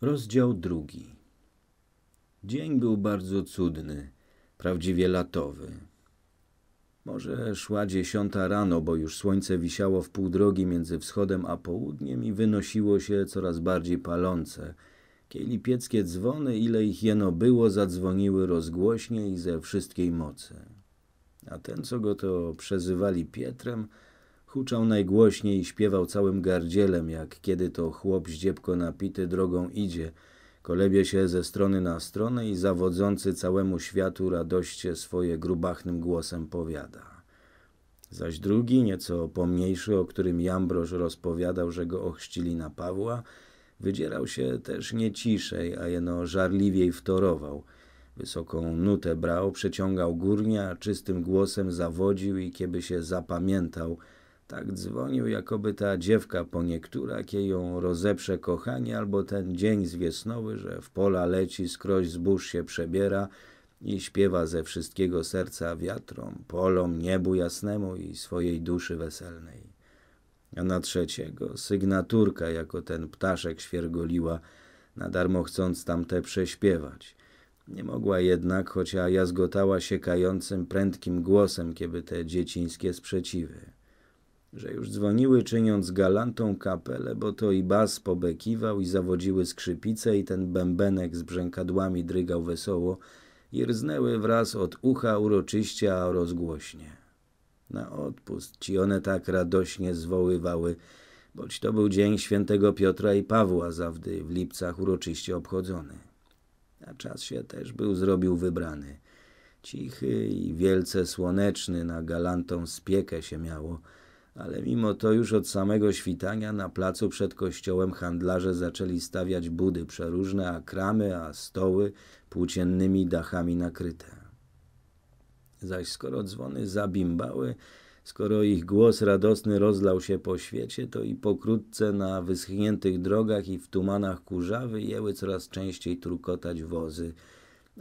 Rozdział drugi. Dzień był bardzo cudny, prawdziwie latowy. Może szła dziesiąta rano, bo już słońce wisiało w pół drogi między wschodem a południem i wynosiło się coraz bardziej palące. Kielipieckie dzwony, ile ich jeno było, zadzwoniły rozgłośnie i ze wszystkiej mocy. A ten, co go to przezywali Pietrem, Huczał najgłośniej i śpiewał całym gardzielem, jak kiedy to chłop zdziebko napity drogą idzie. Kolebie się ze strony na stronę i zawodzący całemu światu radoście swoje grubachnym głosem powiada. Zaś drugi, nieco pomniejszy, o którym Jambrosz rozpowiadał, że go ochrzcili na Pawła, wydzierał się też nie ciszej, a jeno żarliwiej wtorował. Wysoką nutę brał, przeciągał górnia, czystym głosem zawodził i kiedy się zapamiętał – tak dzwonił, jakoby ta dziewka po niektóra jej ją rozeprze kochanie, albo ten dzień zwiesnowy, że w pola leci, skroś zbóż się przebiera i śpiewa ze wszystkiego serca wiatrom, polom, niebu jasnemu i swojej duszy weselnej. A na trzeciego sygnaturka jako ten ptaszek świergoliła, na darmo chcąc tamte prześpiewać. Nie mogła jednak, choć ja zgotała się kającym, prędkim głosem, kiedy te dziecińskie sprzeciwy że już dzwoniły, czyniąc galantą kapelę, bo to i bas pobekiwał, i zawodziły skrzypice, i ten bębenek z brzękadłami drygał wesoło, i rznęły wraz od ucha uroczyście, a rozgłośnie. Na odpust ci one tak radośnie zwoływały, boć to był dzień świętego Piotra i Pawła zawdy w lipcach uroczyście obchodzony. A czas się też był zrobił wybrany. Cichy i wielce słoneczny na galantą spiekę się miało, ale mimo to już od samego świtania na placu przed kościołem handlarze zaczęli stawiać budy przeróżne, a kramy, a stoły płóciennymi dachami nakryte. Zaś skoro dzwony zabimbały, skoro ich głos radosny rozlał się po świecie, to i pokrótce na wyschniętych drogach i w tumanach kurzawy jęły coraz częściej trukotać wozy –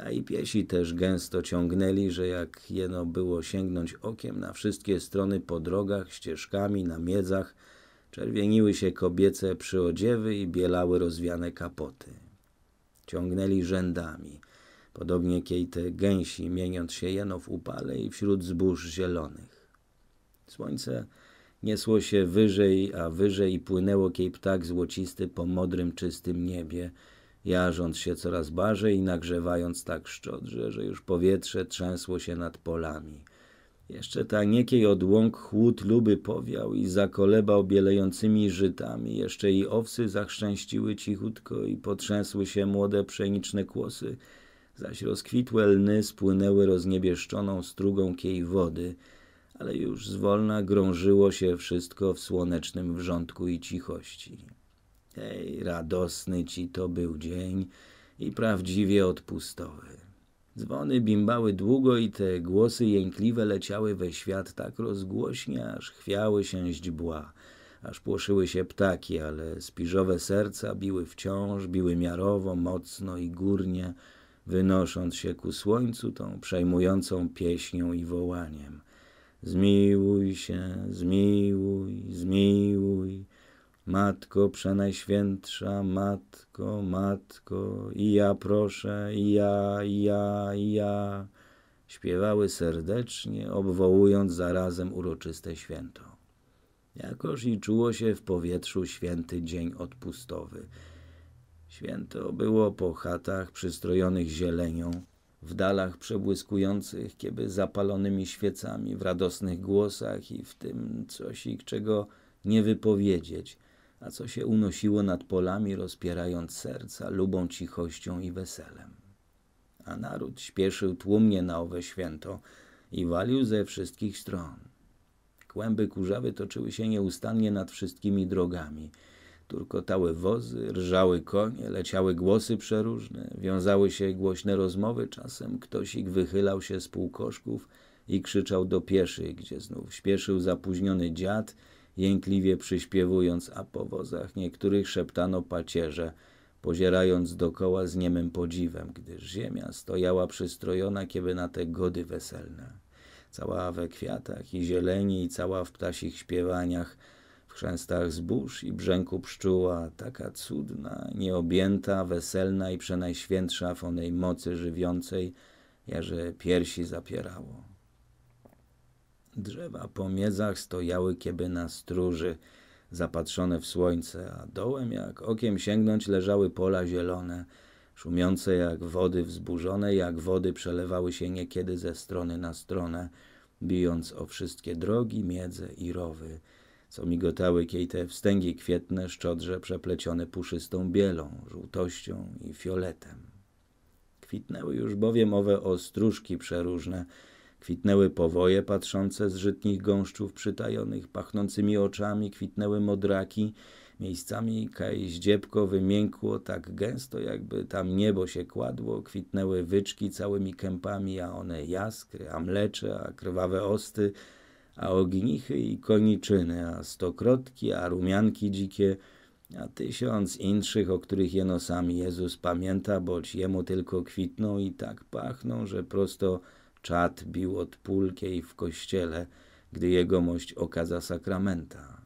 a i piesi też gęsto ciągnęli, że jak jeno było sięgnąć okiem na wszystkie strony po drogach, ścieżkami, na miedzach, czerwieniły się kobiece przyodziewy i bielały rozwiane kapoty. Ciągnęli rzędami, podobnie te gęsi, mieniąc się jeno w upale i wśród zbóż zielonych. Słońce niesło się wyżej, a wyżej płynęło kiej ptak złocisty po modrym, czystym niebie – jarząc się coraz bardziej i nagrzewając tak szczodrze, że już powietrze trzęsło się nad polami. Jeszcze ta niekiej odłąk chłód luby powiał i zakolebał bielejącymi żytami. Jeszcze i owsy zachrzęściły cichutko i potrzęsły się młode pszeniczne kłosy, zaś rozkwitłe lny spłynęły rozniebieszczoną strugą kiej wody, ale już zwolna grążyło się wszystko w słonecznym wrzątku i cichości. Ej, radosny ci to był dzień i prawdziwie odpustowy. Dzwony bimbały długo i te głosy jękliwe leciały we świat tak rozgłośnie, aż chwiały się źdźbła. Aż płoszyły się ptaki, ale spiżowe serca biły wciąż, biły miarowo, mocno i górnie, wynosząc się ku słońcu tą przejmującą pieśnią i wołaniem. Zmiłuj się, zmiłuj, zmiłuj, Matko Przenajświętsza, Matko, Matko, i ja proszę, i ja, i ja, i ja, śpiewały serdecznie, obwołując zarazem uroczyste święto. Jakoż i czuło się w powietrzu święty dzień odpustowy. Święto było po chatach przystrojonych zielenią, w dalach przebłyskujących, kiedy zapalonymi świecami, w radosnych głosach i w tym coś, czego nie wypowiedzieć – a co się unosiło nad polami, rozpierając serca lubą cichością i weselem. A naród śpieszył tłumnie na owe święto i walił ze wszystkich stron. Kłęby kurzawy toczyły się nieustannie nad wszystkimi drogami. Turkotały wozy, rżały konie, leciały głosy przeróżne, wiązały się głośne rozmowy, czasem ktoś ich wychylał się z półkoszków i krzyczał do pieszych, gdzie znów śpieszył zapóźniony dziad – jękliwie przyśpiewując, a po wozach niektórych szeptano pacierze, pozierając dokoła z niemym podziwem, gdyż ziemia stojała przystrojona kiedy na te gody weselne. Cała we kwiatach i zieleni, i cała w ptasich śpiewaniach, w chrzęstach zbóż i brzęku pszczóła, taka cudna, nieobjęta, weselna i przenajświętsza w onej mocy żywiącej, jakże piersi zapierało. Drzewa po miedzach stojały kieby na stróży, zapatrzone w słońce, a dołem jak okiem sięgnąć leżały pola zielone, szumiące jak wody wzburzone, jak wody przelewały się niekiedy ze strony na stronę, bijąc o wszystkie drogi, miedze i rowy, co migotały kiej te wstęgi kwietne, szczodrze przeplecione puszystą bielą, żółtością i fioletem. Kwitnęły już bowiem owe ostróżki przeróżne, Kwitnęły powoje patrzące z żytnich gąszczów przytajonych, pachnącymi oczami kwitnęły modraki. Miejscami kaj dziebko wymiękło tak gęsto, jakby tam niebo się kładło. Kwitnęły wyczki całymi kępami, a one jaskry, a mlecze, a krwawe osty, a ognichy i koniczyny, a stokrotki, a rumianki dzikie, a tysiąc inszych, o których jeno sam Jezus pamięta, boć jemu tylko kwitną i tak pachną, że prosto Czad bił od pulkiej w kościele, gdy jegomość okaza sakramenta.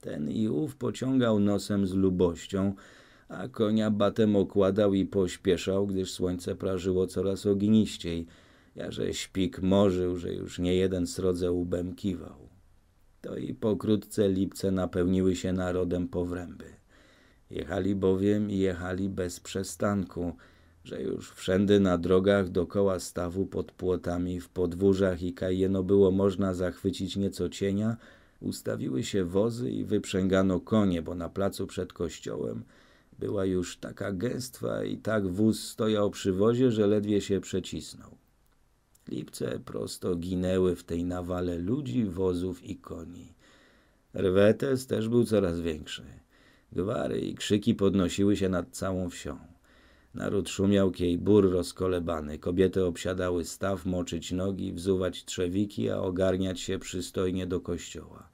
Ten i ów pociągał nosem z lubością, a konia batem okładał i pośpieszał, gdyż słońce prażyło coraz ogniściej, jarze śpik morzył, że już nie jeden srodze łbem kiwał. To i pokrótce lipce napełniły się narodem powręby. Jechali bowiem i jechali bez przestanku – że już wszędy na drogach dokoła stawu pod płotami, w podwórzach i kajeno było można zachwycić nieco cienia, ustawiły się wozy i wyprzęgano konie, bo na placu przed kościołem była już taka gęstwa i tak wóz stojał przy wozie, że ledwie się przecisnął. Lipce prosto ginęły w tej nawale ludzi, wozów i koni. Rwetes też był coraz większy. Gwary i krzyki podnosiły się nad całą wsią. Naród szumiał kiej bór rozkolebany. Kobiety obsiadały staw, moczyć nogi, wzuwać trzewiki, a ogarniać się przystojnie do kościoła.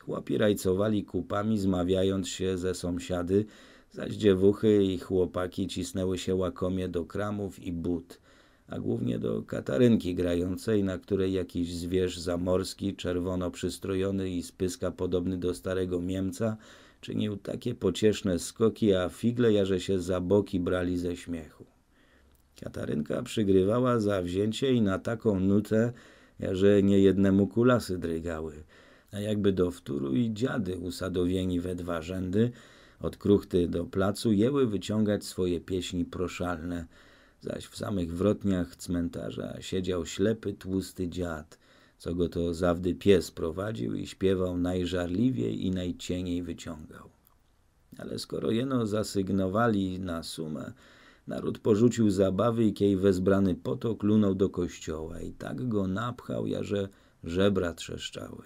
Chłopi rajcowali kupami, zmawiając się ze sąsiady, zaś dziewuchy i chłopaki cisnęły się łakomie do kramów i but, a głównie do katarynki grającej, na której jakiś zwierz zamorski, czerwono przystrojony i spyska podobny do starego Niemca – Czynił takie pocieszne skoki, a figle, figlejarze się za boki brali ze śmiechu. Katarynka przygrywała za wzięcie i na taką nutę, że niejednemu kulasy drygały, a jakby do wtóru i dziady usadowieni we dwa rzędy, od kruchty do placu jęły wyciągać swoje pieśni proszalne, zaś w samych wrotniach cmentarza siedział ślepy, tłusty dziad – co go to zawdy pies prowadził i śpiewał najżarliwiej i najcieniej wyciągał. Ale skoro jeno zasygnowali na sumę, naród porzucił zabawy i kiej wezbrany potok lunął do kościoła i tak go napchał, że żebra trzeszczały.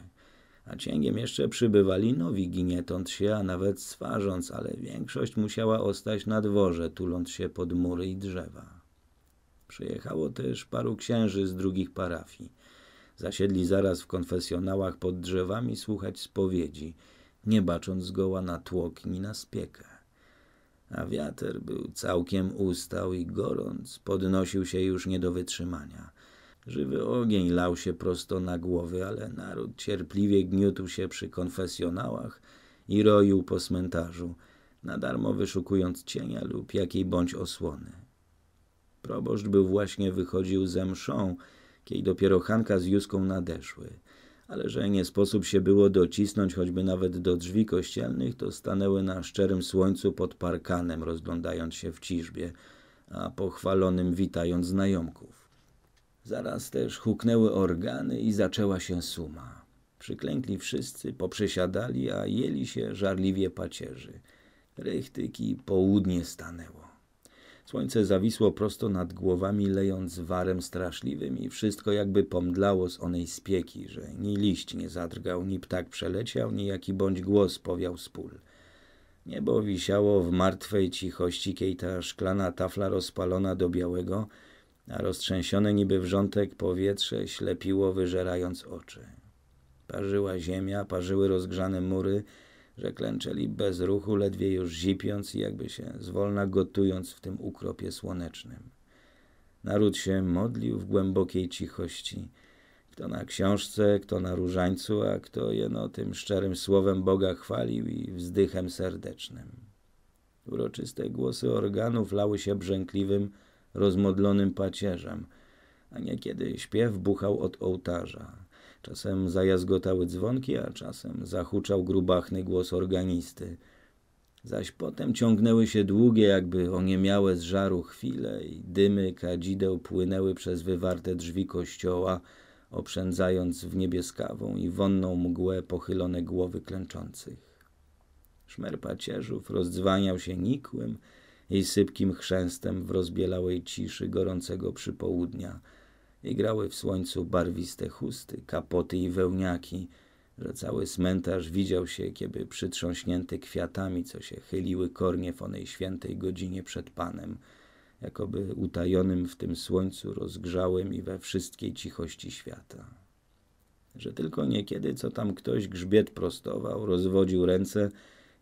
A cięgiem jeszcze przybywali nowi, ginietąc się, a nawet swarząc, ale większość musiała ostać na dworze, tuląc się pod mury i drzewa. Przyjechało też paru księży z drugich parafii. Zasiedli zaraz w konfesjonałach pod drzewami słuchać spowiedzi, nie bacząc zgoła na tłok ni na spiekę. A wiatr był całkiem ustał i gorąc podnosił się już nie do wytrzymania. Żywy ogień lał się prosto na głowy, ale naród cierpliwie gniótł się przy konfesjonałach i roił po cmentarzu, na darmo wyszukując cienia lub jakiej bądź osłony. Proboszcz był właśnie wychodził ze mszą, kiedy dopiero Hanka z Juską nadeszły. Ale że nie sposób się było docisnąć choćby nawet do drzwi kościelnych, to stanęły na szczerym słońcu pod parkanem, rozglądając się w ciżbie, a pochwalonym witając znajomków. Zaraz też huknęły organy i zaczęła się suma. Przyklękli wszyscy, poprzesiadali, a jeli się żarliwie pacierzy. Rychtyki południe stanęło. Słońce zawisło prosto nad głowami, lejąc warem straszliwym i wszystko jakby pomdlało z onej spieki, że ni liść nie zadrgał, ni ptak przeleciał, ni jaki bądź głos powiał z pól. Niebo wisiało w martwej cichości, kiej ta szklana tafla rozpalona do białego, a roztrzęsione niby wrzątek powietrze ślepiło, wyżerając oczy. Parzyła ziemia, parzyły rozgrzane mury, że klęczeli bez ruchu, ledwie już zipiąc i jakby się zwolna gotując w tym ukropie słonecznym. Naród się modlił w głębokiej cichości, kto na książce, kto na różańcu, a kto jeno tym szczerym słowem Boga chwalił i wzdychem serdecznym. Uroczyste głosy organów lały się brzękliwym, rozmodlonym pacierzem, a niekiedy śpiew buchał od ołtarza. Czasem zajazgotały dzwonki, a czasem zahuczał grubachny głos organisty. Zaś potem ciągnęły się długie, jakby oniemiałe z żaru chwile i dymy kadzideł płynęły przez wywarte drzwi kościoła, oprzędzając w niebieskawą i wonną mgłę pochylone głowy klęczących. Szmer pacierzów rozdzwaniał się nikłym i sypkim chrzęstem w rozbielałej ciszy gorącego przypołudnia – i grały w słońcu barwiste chusty, kapoty i wełniaki, że cały cmentarz widział się, kiedy przytrząśnięty kwiatami, co się chyliły kornie w onej świętej godzinie przed Panem, jakoby utajonym w tym słońcu rozgrzałym i we wszystkiej cichości świata. Że tylko niekiedy, co tam ktoś grzbiet prostował, rozwodził ręce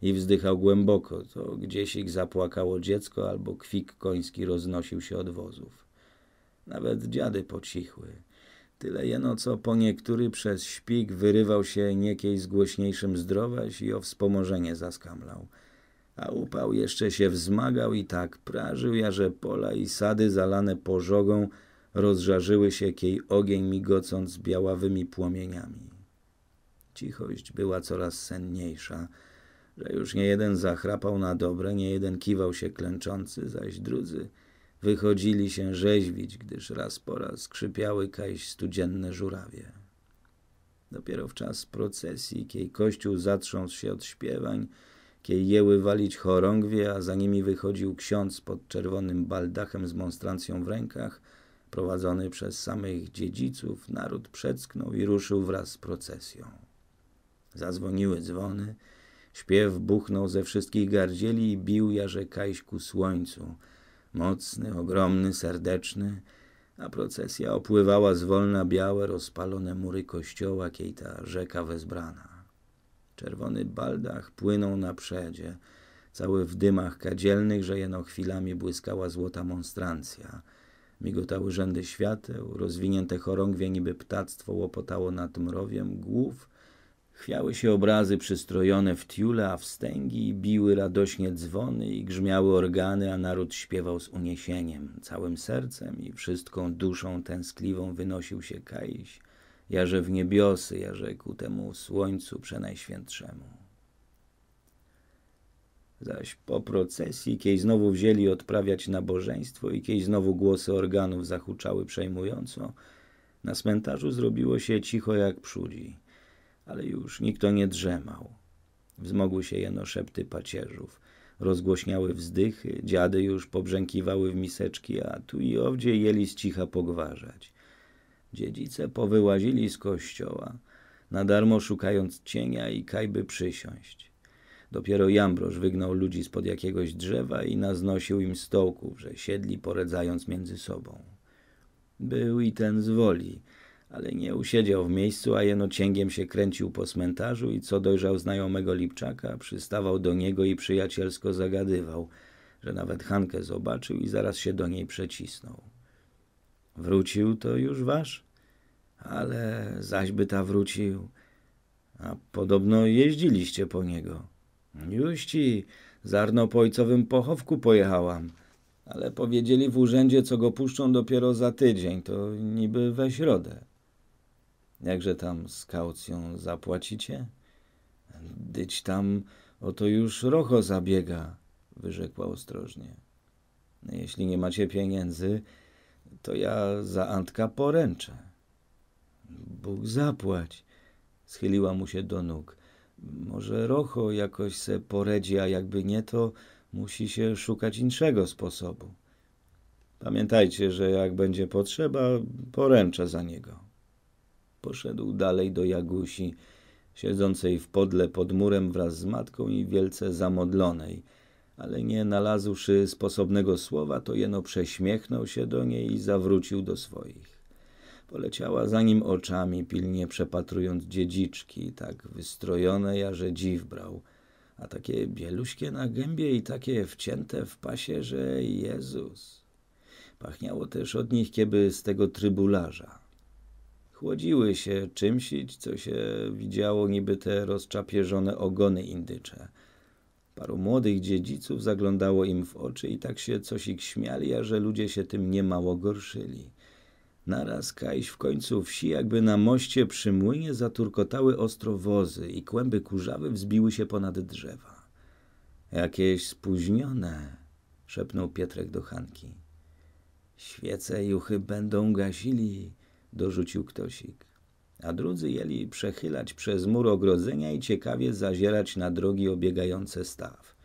i wzdychał głęboko, to gdzieś ich zapłakało dziecko albo kwik koński roznosił się od wozów. Nawet dziady pocichły. Tyle jeno, co po niektóry przez śpik wyrywał się niekiej z głośniejszym zdrowaś i o wspomożenie zaskamlał. A upał jeszcze się wzmagał i tak prażył ja, że pola i sady zalane pożogą rozżarzyły się kiej ogień migocąc białawymi płomieniami. Cichość była coraz senniejsza, że już nie jeden zachrapał na dobre, nie jeden kiwał się klęczący, zaś drudzy – wychodzili się rzeźwić, gdyż raz po raz krzypiały kajś studzienne żurawie. Dopiero w czas procesji, kiej kościół zatrząsł się od śpiewań, kiej jeły walić chorągwie, a za nimi wychodził ksiądz pod czerwonym baldachem z monstrancją w rękach, prowadzony przez samych dziedziców, naród przecknął i ruszył wraz z procesją. Zadzwoniły dzwony, śpiew buchnął ze wszystkich gardzieli i bił jarze Kajś ku słońcu – mocny, ogromny, serdeczny, a procesja opływała zwolna białe, rozpalone mury kościoła, kiedy ta rzeka wezbrana. Czerwony baldach płynął na przedzie, cały w dymach kadzielnych, że jeno chwilami błyskała złota monstrancja. Migotały rzędy świateł, rozwinięte chorągwie niby ptactwo łopotało nad mrowiem głów, Chwiały się obrazy przystrojone w tiule, a wstęgi biły radośnie dzwony i grzmiały organy, a naród śpiewał z uniesieniem. Całym sercem i wszystką duszą tęskliwą wynosił się Kaiś. Jarze w niebiosy, jarze ku temu słońcu przenajświętszemu. Zaś po procesji, kiej znowu wzięli odprawiać nabożeństwo i kiej znowu głosy organów zahuczały przejmująco, na cmentarzu zrobiło się cicho jak przudzi ale już nikt nie drzemał. Wzmogły się jeno szepty pacierzów. Rozgłośniały wzdychy, dziady już pobrzękiwały w miseczki, a tu i owdzie jeli z cicha pogważać. Dziedzice powyłazili z kościoła, na darmo szukając cienia i kajby przysiąść. Dopiero Jambrosz wygnał ludzi spod jakiegoś drzewa i naznosił im stołków, że siedli poredzając między sobą. Był i ten z woli, ale nie usiedział w miejscu, a jeno cięgiem się kręcił po cmentarzu i co dojrzał znajomego Lipczaka, przystawał do niego i przyjacielsko zagadywał, że nawet Hankę zobaczył i zaraz się do niej przecisnął. Wrócił to już wasz? Ale zaśby ta wrócił. A podobno jeździliście po niego. Juści, zarno po ojcowym pochowku pojechałam. Ale powiedzieli w urzędzie, co go puszczą dopiero za tydzień, to niby we środę. Jakże tam z kaucją zapłacicie? Dyć tam, oto już rocho zabiega, wyrzekła ostrożnie. No, jeśli nie macie pieniędzy, to ja za Antka poręczę. Bóg zapłać, schyliła mu się do nóg. Może rocho jakoś se poredzi, a jakby nie, to musi się szukać inszego sposobu. Pamiętajcie, że jak będzie potrzeba, poręczę za niego. Poszedł dalej do Jagusi, siedzącej w podle pod murem wraz z matką i wielce zamodlonej. Ale nie nalazłszy sposobnego słowa, to jeno prześmiechnął się do niej i zawrócił do swoich. Poleciała za nim oczami, pilnie przepatrując dziedziczki, tak wystrojone, a że dziw brał. A takie bieluśkie na gębie i takie wcięte w pasie, że Jezus. Pachniało też od nich, kieby z tego trybularza chłodziły się czymś, co się widziało niby te rozczapierzone ogony indycze. Paru młodych dziedziców zaglądało im w oczy i tak się coś ich śmiali, a że ludzie się tym niemało gorszyli. Naraz Kajś w końcu wsi, jakby na moście przy młynie, zaturkotały ostro wozy i kłęby kurzawy wzbiły się ponad drzewa. Jakieś spóźnione, szepnął Pietrek do Hanki. Świece juchy będą gasili, dorzucił ktośik. A drudzy jeli przechylać przez mur ogrodzenia i ciekawie zazierać na drogi obiegające staw.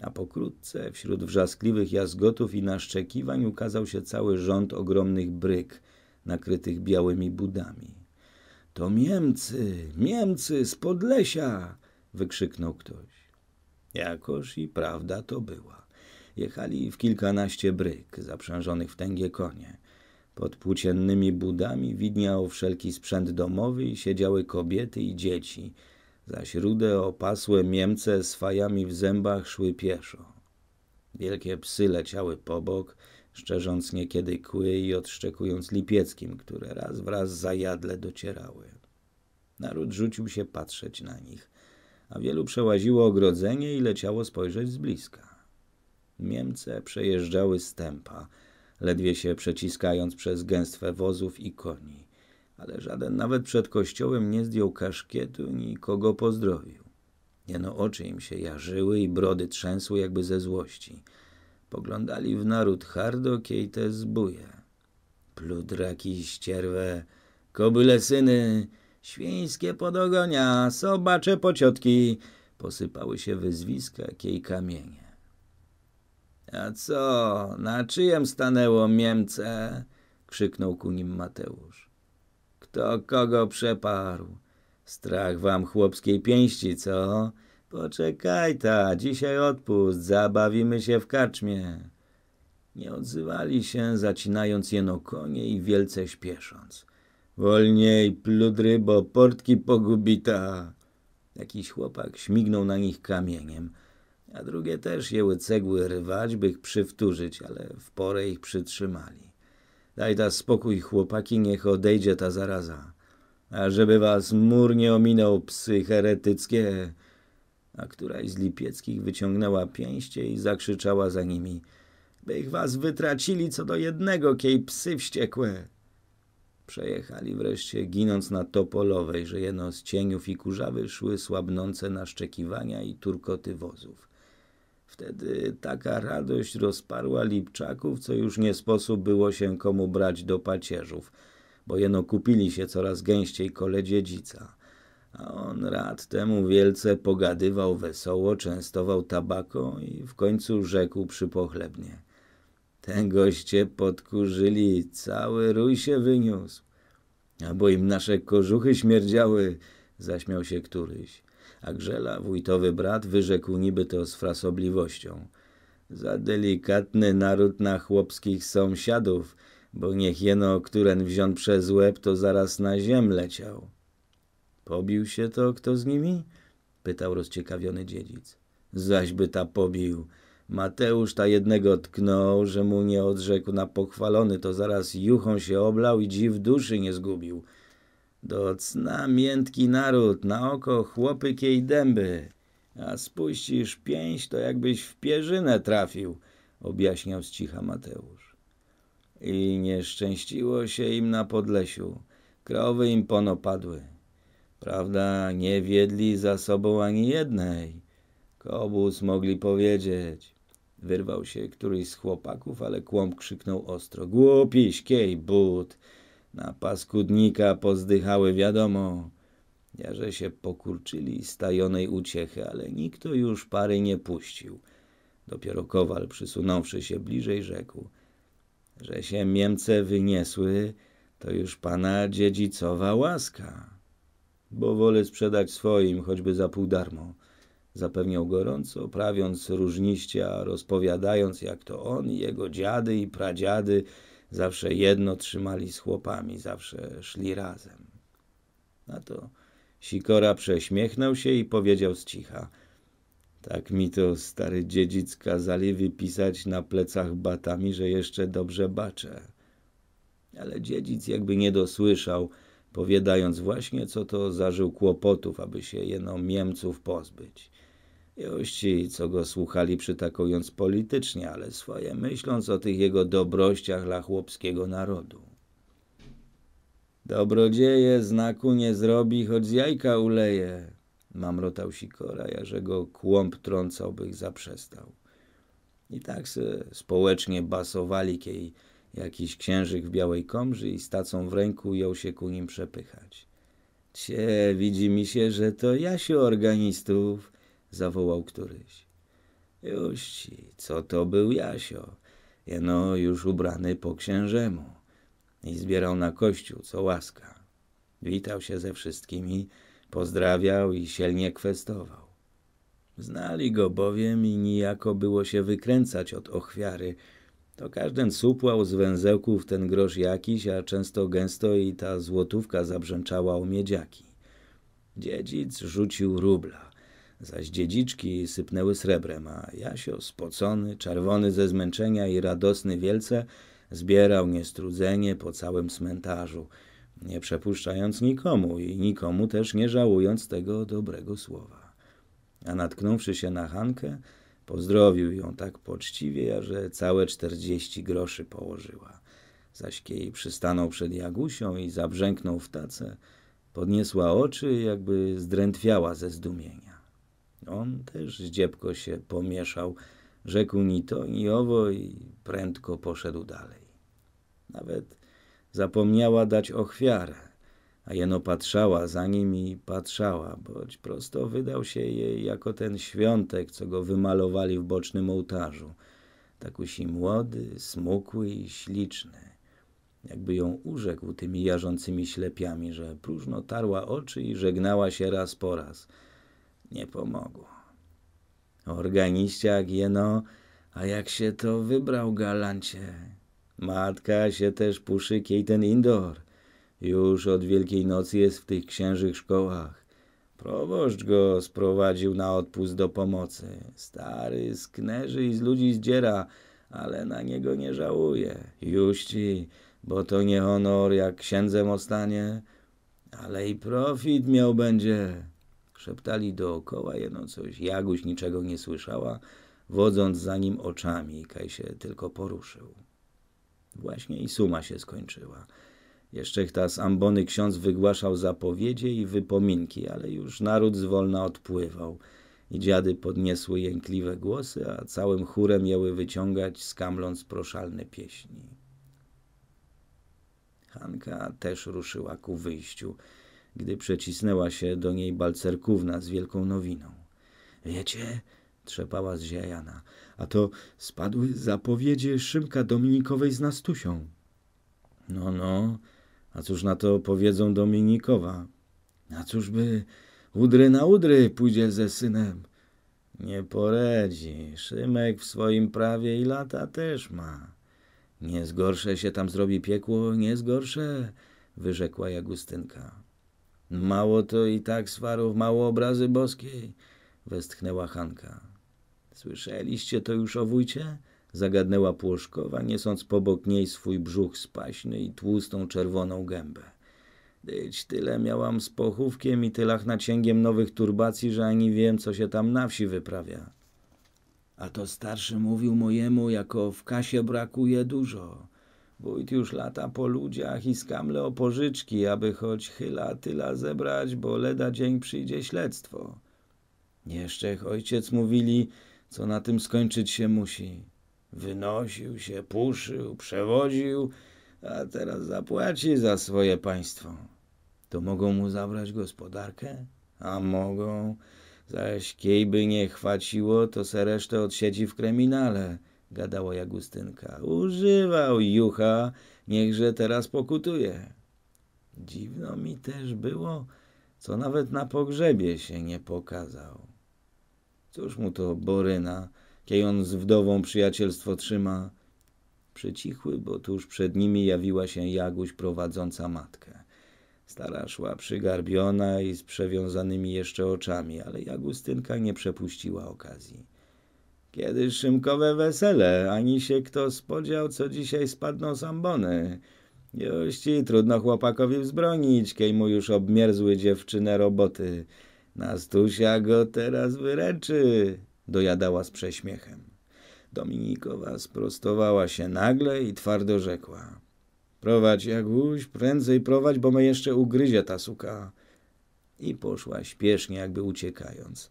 A pokrótce, wśród wrzaskliwych jazgotów i naszczekiwań ukazał się cały rząd ogromnych bryk, nakrytych białymi budami. To Niemcy, Niemcy z Podlesia! wykrzyknął ktoś. Jakoż i prawda to była. Jechali w kilkanaście bryk, zaprzężonych w tęgie konie. Pod płóciennymi budami widniał wszelki sprzęt domowy i siedziały kobiety i dzieci, zaś rude, opasłe miemce z fajami w zębach szły pieszo. Wielkie psy leciały po bok, szczerząc niekiedy kły i odszczekując lipieckim, które raz wraz zajadle docierały. Naród rzucił się patrzeć na nich, a wielu przełaziło ogrodzenie i leciało spojrzeć z bliska. Niemce przejeżdżały stępa – ledwie się przeciskając przez gęstwę wozów i koni. Ale żaden nawet przed kościołem nie zdjął kaszkietu nikogo kogo pozdrowił. Jeno oczy im się jarzyły i brody trzęsły jakby ze złości. Poglądali w naród hardo, kiej te zbuje, Pludraki, ścierwe, kobyle syny, świńskie podogonia, sobacze pociotki, posypały się wyzwiska, kiej kamienie. A co, na czyjem stanęło Miemce? krzyknął ku nim Mateusz. Kto kogo przeparł? Strach wam chłopskiej pięści, co? Poczekaj ta, dzisiaj odpust, zabawimy się w kaczmie. Nie odzywali się, zacinając jeno konie i wielce śpiesząc. Wolniej, pludry, bo portki pogubita. Jakiś chłopak śmignął na nich kamieniem, a drugie też jeły cegły rwać, by ich przywtórzyć, ale w porę ich przytrzymali. Daj ta spokój, chłopaki, niech odejdzie ta zaraza. A żeby was mur nie ominął, psy heretyckie... A któraś z Lipieckich wyciągnęła pięście i zakrzyczała za nimi. by ich was wytracili co do jednego, kiej psy wściekłe. Przejechali wreszcie, ginąc na Topolowej, że jedno z cieniów i kurzawy szły słabnące naszczekiwania i turkoty wozów. Wtedy taka radość rozparła Lipczaków, co już nie sposób było się komu brać do pacierzów, bo jeno kupili się coraz gęściej kole dziedzica. A on rad temu wielce pogadywał wesoło, częstował tabako i w końcu rzekł przypochlebnie. Ten goście podkurzyli, cały rój się wyniósł. Albo im nasze kożuchy śmierdziały, zaśmiał się któryś a Grzela, wójtowy brat, wyrzekł niby to z frasobliwością. Za delikatny naród na chłopskich sąsiadów, bo niech jeno, któren wziął przez łeb, to zaraz na ziem leciał. Pobił się to kto z nimi? pytał rozciekawiony dziedzic. Zaś by ta pobił. Mateusz ta jednego tknął, że mu nie odrzekł na pochwalony, to zaraz juchą się oblał i dziw duszy nie zgubił – do cna miętki naród, na oko chłopy kiej dęby. A spuścisz pięść, to jakbyś w pierzynę trafił, objaśniał z cicha Mateusz. I nie szczęściło się im na Podlesiu. Krowy im ponopadły. Prawda, nie wiedli za sobą ani jednej. Kobus mogli powiedzieć. Wyrwał się któryś z chłopaków, ale kłąb krzyknął ostro. Głupiś, kiej, but! Na paskudnika pozdychały wiadomo, jarze się pokurczyli z tajonej uciechy, ale nikt już pary nie puścił. Dopiero kowal, przysunąwszy się bliżej, rzekł, że się Niemce wyniesły, to już pana dziedzicowa łaska. Bo wolę sprzedać swoim, choćby za pół darmo. Zapewniał gorąco, prawiąc różniście, a rozpowiadając, jak to on, jego dziady i pradziady Zawsze jedno trzymali z chłopami, zawsze szli razem. Na to Sikora prześmiechnął się i powiedział z cicha. Tak mi to stary dziedzic kazali wypisać na plecach batami, że jeszcze dobrze baczę. Ale dziedzic jakby nie dosłyszał, powiadając właśnie, co to zażył kłopotów, aby się jeno miemców pozbyć. Już ci, co go słuchali, przytakując politycznie, ale swoje myśląc o tych jego dobrościach dla chłopskiego narodu. Dobrodzieje znaku nie zrobi, choć z jajka uleje, mamrotał Sikora, go kłąb trącałbych zaprzestał. I tak se społecznie basowali, kiej jakiś księżyk w białej komży i stacą w ręku jął się ku nim przepychać. Cie, widzi mi się, że to ja się organistów zawołał któryś. Już ci, co to był Jasio, jeno już ubrany po księżemu i zbierał na kościół, co łaska. Witał się ze wszystkimi, pozdrawiał i sielnie kwestował. Znali go bowiem i nijako było się wykręcać od ochwiary. To każdy supłał z węzełków ten grosz jakiś, a często gęsto i ta złotówka zabrzęczała o miedziaki. Dziedzic rzucił rubla zaś dziedziczki sypnęły srebrem, a Jasio, spocony, czerwony ze zmęczenia i radosny wielce, zbierał niestrudzenie po całym cmentarzu, nie przepuszczając nikomu i nikomu też nie żałując tego dobrego słowa. A natknąwszy się na Hankę, pozdrowił ją tak poczciwie, że całe czterdzieści groszy położyła. Zaś kiedy przystanął przed Jagusią i zabrzęknął w tacę, podniosła oczy, jakby zdrętwiała ze zdumienia. On też dziebko się pomieszał, rzekł ni to, ni owo i prędko poszedł dalej. Nawet zapomniała dać ofiarę, a jeno patrzała za nim i patrzała, boć prosto wydał się jej jako ten świątek, co go wymalowali w bocznym ołtarzu. Takusi młody, smukły i śliczny. Jakby ją urzekł tymi jarzącymi ślepiami, że próżno tarła oczy i żegnała się raz po raz – nie pomogło. Organiściak jeno, a jak się to wybrał galancie. Matka się też puszy kiej ten indoor. Już od Wielkiej Nocy jest w tych księżych szkołach. Proboszcz go sprowadził na odpust do pomocy. Stary sknerzy i z ludzi zdziera, ale na niego nie żałuje. Juści, bo to nie honor, jak księdzem ostanie, ale i profit miał będzie. Szeptali dookoła, jedno coś. Jaguś niczego nie słyszała, wodząc za nim oczami. Kaj się tylko poruszył. Właśnie i suma się skończyła. Jeszcze ta z ambony ksiądz wygłaszał zapowiedzi i wypominki, ale już naród zwolna odpływał. I dziady podniesły jękliwe głosy, a całym chórem jęły wyciągać, skamląc proszalne pieśni. Hanka też ruszyła ku wyjściu gdy przecisnęła się do niej balcerkówna z wielką nowiną. Wiecie, trzepała zziajana, a to spadły zapowiedzi Szymka Dominikowej z Nastusią. No, no, a cóż na to powiedzą Dominikowa? A cóż by udry na udry pójdzie ze synem? Nie poradzi, Szymek w swoim prawie i lata też ma. Nie zgorsze się tam zrobi piekło, nie zgorsze, wyrzekła Jagustynka. Mało to i tak swarów, mało obrazy boskiej, westchnęła Hanka. Słyszeliście to już o wujcie? Zagadnęła Płoszkowa, niesąc pobok niej swój brzuch spaśny i tłustą czerwoną gębę. Dyć tyle miałam z pochówkiem i tylach naciągiem nowych turbacji, że ani wiem, co się tam na wsi wyprawia. A to starszy mówił mojemu, jako w kasie brakuje dużo. Wójt już lata po ludziach i skamle o pożyczki, aby choć chyla tyla zebrać, bo leda dzień przyjdzie śledztwo. Jeszcze ojciec mówili, co na tym skończyć się musi. Wynosił się, puszył, przewodził, a teraz zapłaci za swoje państwo. To mogą mu zabrać gospodarkę? A mogą. Zaś kiejby nie chwaciło, to se resztę odsiedzi w kryminale – gadała Jagustynka. Używał jucha, niechże teraz pokutuje. Dziwno mi też było, co nawet na pogrzebie się nie pokazał. Cóż mu to Boryna, kiej on z wdową przyjacielstwo trzyma? Przycichły, bo tuż przed nimi jawiła się Jaguś prowadząca matkę. Stara szła przygarbiona i z przewiązanymi jeszcze oczami, ale Jagustynka nie przepuściła okazji. Kiedy szymkowe wesele, ani się kto spodział, co dzisiaj spadną sambony. Jości, trudno chłopakowi wzbronić, kiej mu już obmierzły dziewczynę roboty. Nastusia go teraz wyreczy, dojadała z prześmiechem. Dominikowa sprostowała się nagle i twardo rzekła. Prowadź, Jaguś, prędzej prowadź, bo my jeszcze ugryzie ta suka. I poszła śpiesznie, jakby uciekając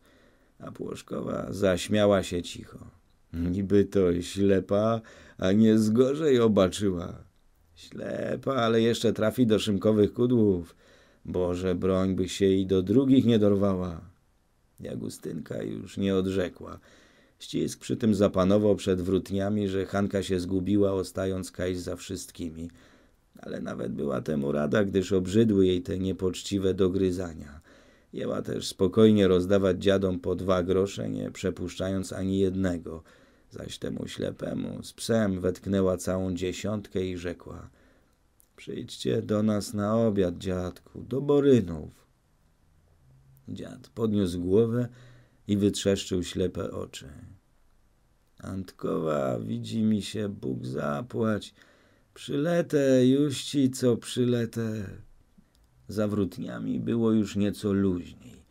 a Płoszkowa zaśmiała się cicho. Niby to ślepa, a nie z gorzej obaczyła. Ślepa, ale jeszcze trafi do szymkowych kudłów. Boże, broń by się i do drugich nie dorwała. Jagustynka już nie odrzekła. Ścisk przy tym zapanował przed wrótniami, że Hanka się zgubiła, ostając kajś za wszystkimi. Ale nawet była temu rada, gdyż obrzydły jej te niepoczciwe dogryzania. Jęła też spokojnie rozdawać dziadom po dwa grosze, nie przepuszczając ani jednego. Zaś temu ślepemu z psem wetknęła całą dziesiątkę i rzekła Przyjdźcie do nas na obiad, dziadku, do Borynów. Dziad podniósł głowę i wytrzeszczył ślepe oczy. Antkowa, widzi mi się, Bóg zapłać. Przyletę, już ci co przyletę. Zawrótniami było już nieco luźniej,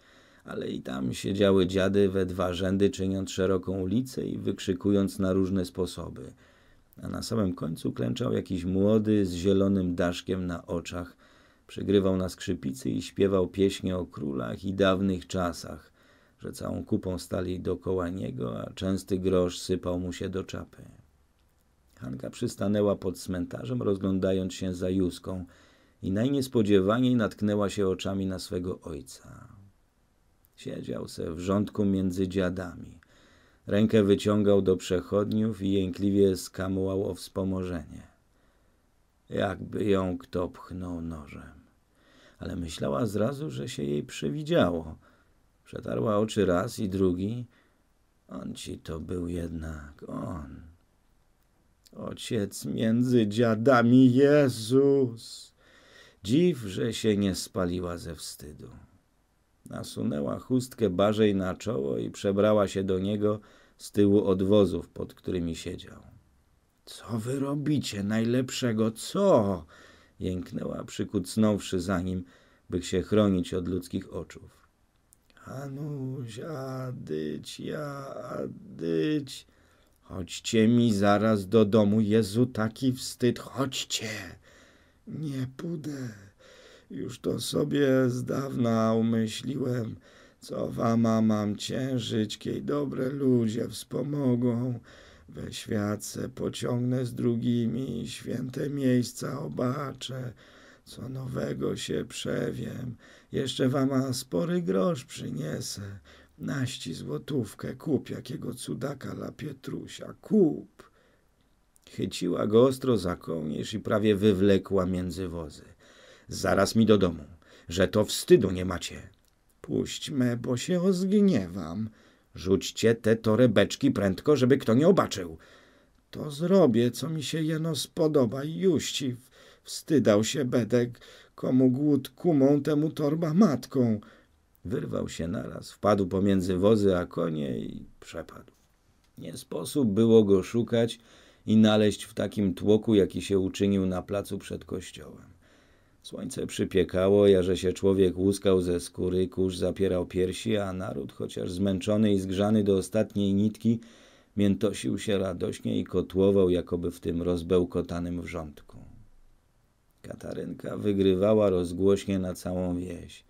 ale i tam siedziały dziady we dwa rzędy, czyniąc szeroką ulicę i wykrzykując na różne sposoby. A na samym końcu klęczał jakiś młody z zielonym daszkiem na oczach, przygrywał na skrzypicy i śpiewał pieśnie o królach i dawnych czasach, że całą kupą stali dokoła niego, a częsty grosz sypał mu się do czapy. Hanka przystanęła pod cmentarzem, rozglądając się za Juską – i najniespodziewaniej natknęła się oczami na swego ojca. Siedział se w rządku między dziadami. Rękę wyciągał do przechodniów i jękliwie skamułał o wspomożenie. Jakby ją kto pchnął nożem. Ale myślała zrazu, że się jej przywidziało. Przetarła oczy raz i drugi. On ci to był jednak, on. Ojciec między dziadami Jezus! Dziw, że się nie spaliła ze wstydu. Nasunęła chustkę barzej na czoło i przebrała się do niego z tyłu odwozów, pod którymi siedział. Co wy robicie najlepszego, co? Jęknęła, przykucnąwszy za nim, by się chronić od ludzkich oczów. Anuś, jadyć. ja, Chodźcie mi zaraz do domu, Jezu, taki wstyd, chodźcie! Nie pudę. Już to sobie z dawna umyśliłem. Co wama mam ciężyć, kiej dobre ludzie wspomogą. We światce pociągnę z drugimi, święte miejsca obaczę. Co nowego się przewiem, jeszcze wama spory grosz przyniesę. Naści złotówkę, kup jakiego cudaka dla Pietrusia, kup. Chyciła go ostro za kołnierz i prawie wywlekła między wozy. Zaraz mi do domu, że to wstydu nie macie. Puść me, bo się ozgniewam. Rzućcie te torebeczki prędko, żeby kto nie obaczył. To zrobię, co mi się jeno spodoba i juści. Wstydał się Bedek, komu głód kumą, temu torba matką. Wyrwał się naraz, wpadł pomiędzy wozy a konie i przepadł. Nie sposób było go szukać, i naleźć w takim tłoku, jaki się uczynił na placu przed kościołem. Słońce przypiekało, jarze się człowiek łuskał ze skóry, kurz zapierał piersi, a naród, chociaż zmęczony i zgrzany do ostatniej nitki, miętosił się radośnie i kotłował, jakoby w tym rozbełkotanym wrzątku. Katarynka wygrywała rozgłośnie na całą wieś.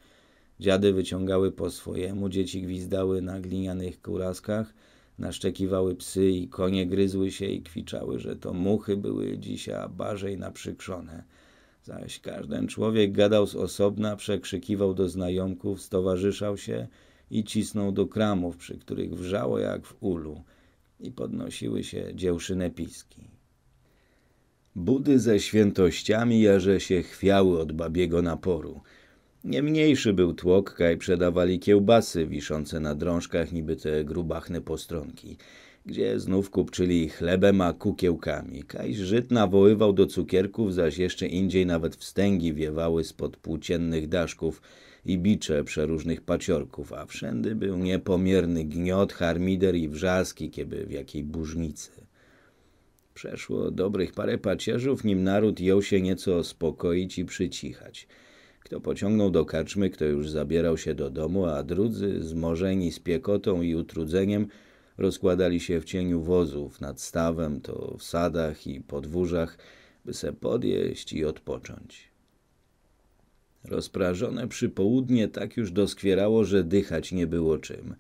Dziady wyciągały po swojemu, dzieci gwizdały na glinianych kuraskach – naszczekiwały psy i konie gryzły się i kwiczały, że to muchy były dzisiaj barzej naprzykrzone. Zaś każdy człowiek gadał z osobna, przekrzykiwał do znajomków, stowarzyszał się i cisnął do kramów, przy których wrzało jak w ulu i podnosiły się dziełszyne piski. Budy ze świętościami jarze się chwiały od babiego naporu – nie mniejszy był tłok, kaj przedawali kiełbasy wiszące na drążkach niby te grubachne postronki, gdzie znów kupczyli chlebem a kukiełkami. Kaj Żyd nawoływał do cukierków, zaś jeszcze indziej nawet wstęgi wiewały spod płóciennych daszków i bicze przeróżnych paciorków, a wszędy był niepomierny gniot, harmider i wrzaski, kiedy w jakiej burznicy. Przeszło dobrych parę pacierzów, nim naród jął się nieco spokoić i przycichać – kto pociągnął do karczmy, kto już zabierał się do domu, a drudzy, zmorzeni z piekotą i utrudzeniem, rozkładali się w cieniu wozów nad stawem, to w sadach i podwórzach, by se podjeść i odpocząć. Rozprażone przypołudnie tak już doskwierało, że dychać nie było czym,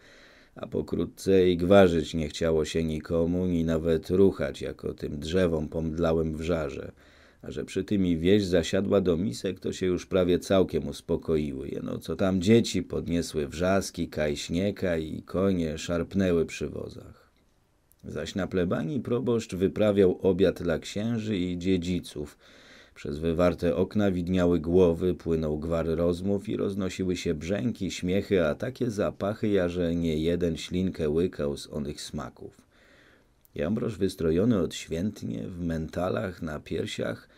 a pokrótce i gwarzyć nie chciało się nikomu, ni nawet ruchać, jako tym drzewom pomdlałem w żarze – a że przy tym i wieś zasiadła do misek, to się już prawie całkiem uspokoiły. Jeno, co tam dzieci podniesły wrzaski, śnieka i konie szarpnęły przy wozach. Zaś na plebanii proboszcz wyprawiał obiad dla księży i dziedziców. Przez wywarte okna widniały głowy, płynął gwar rozmów i roznosiły się brzęki, śmiechy, a takie zapachy, ja że nie jeden ślinkę łykał z onych smaków. Jambrosz wystrojony odświętnie, w mentalach, na piersiach,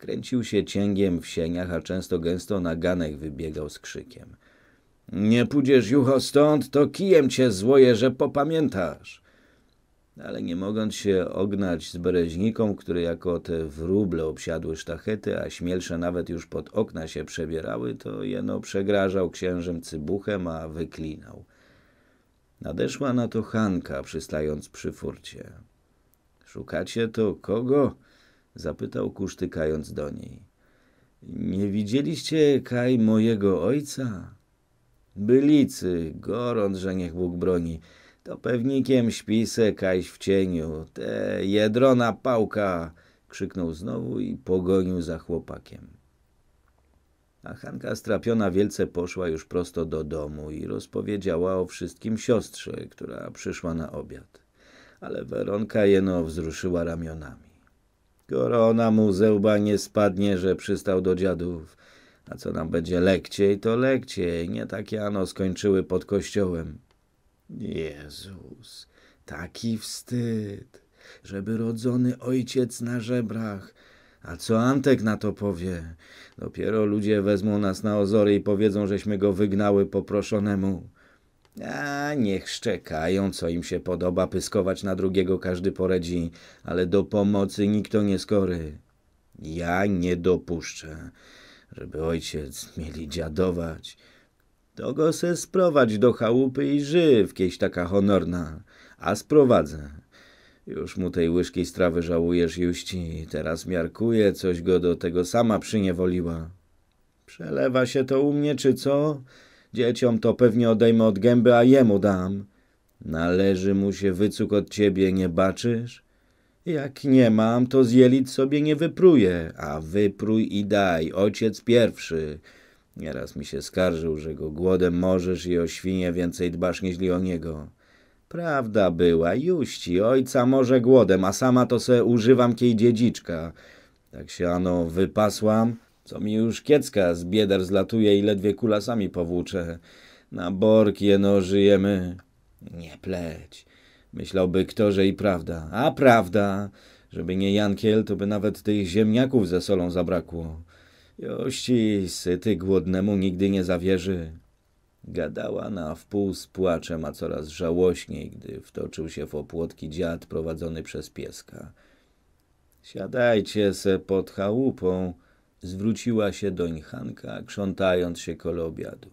Kręcił się cięgiem w sieniach, a często gęsto na ganek wybiegał z krzykiem. Nie pójdziesz, Jucho, stąd, to kijem cię złoje, że popamiętasz. Ale nie mogąc się ognać z bereźniką, które jako te wróble obsiadły sztachety, a śmielsze nawet już pod okna się przebierały, to jeno przegrażał księżem cybuchem, a wyklinał. Nadeszła na to Hanka, przystając przy furcie. Szukacie to kogo? Zapytał kusztykając do niej. Nie widzieliście, Kaj, mojego ojca? Bylicy, gorąc, że niech Bóg broni. To pewnikiem śpisę, Kajś w cieniu. Te jedrona pałka! Krzyknął znowu i pogonił za chłopakiem. A Hanka strapiona wielce poszła już prosto do domu i rozpowiedziała o wszystkim siostrze, która przyszła na obiad. Ale Weronka jeno wzruszyła ramionami. Korona mu ze nie spadnie, że przystał do dziadów. A co nam będzie lekciej, to lekciej. Nie tak jano skończyły pod kościołem. Jezus, taki wstyd, żeby rodzony ojciec na żebrach. A co Antek na to powie? Dopiero ludzie wezmą nas na ozory i powiedzą, żeśmy go wygnały poproszonemu. A niech szczekają, co im się podoba, pyskować na drugiego każdy poradzi, ale do pomocy nikt nie skory. Ja nie dopuszczę, żeby ojciec mieli dziadować. To go se sprowadź do chałupy i żyw, kieś taka honorna, a sprowadzę. Już mu tej łyżki strawy żałujesz, Juści, teraz miarkuje, coś go do tego sama przyniewoliła. Przelewa się to u mnie, czy co? Dzieciom to pewnie odejmę od gęby, a jemu dam. Należy mu się wycuk od ciebie, nie baczysz? Jak nie mam, to z sobie nie wypruję, a wyprój i daj, ojciec pierwszy. Nieraz mi się skarżył, że go głodem możesz i o świnie więcej dbasz niż o niego. Prawda była, juści, ojca może głodem, a sama to se używam kiej dziedziczka. Tak się ano wypasłam, co mi już kiecka z bieder zlatuje i ledwie kulasami powłóczę. Na bork jeno żyjemy. Nie pleć. Myślałby kto, że i prawda. A prawda, żeby nie Jankiel, to by nawet tych ziemniaków ze solą zabrakło. Jości, syty głodnemu nigdy nie zawierzy. Gadała na wpół z płaczem, a coraz żałośniej, gdy wtoczył się w opłotki dziad prowadzony przez pieska. Siadajcie se pod chałupą, zwróciła się doń Hanka, krzątając się kolo obiadu.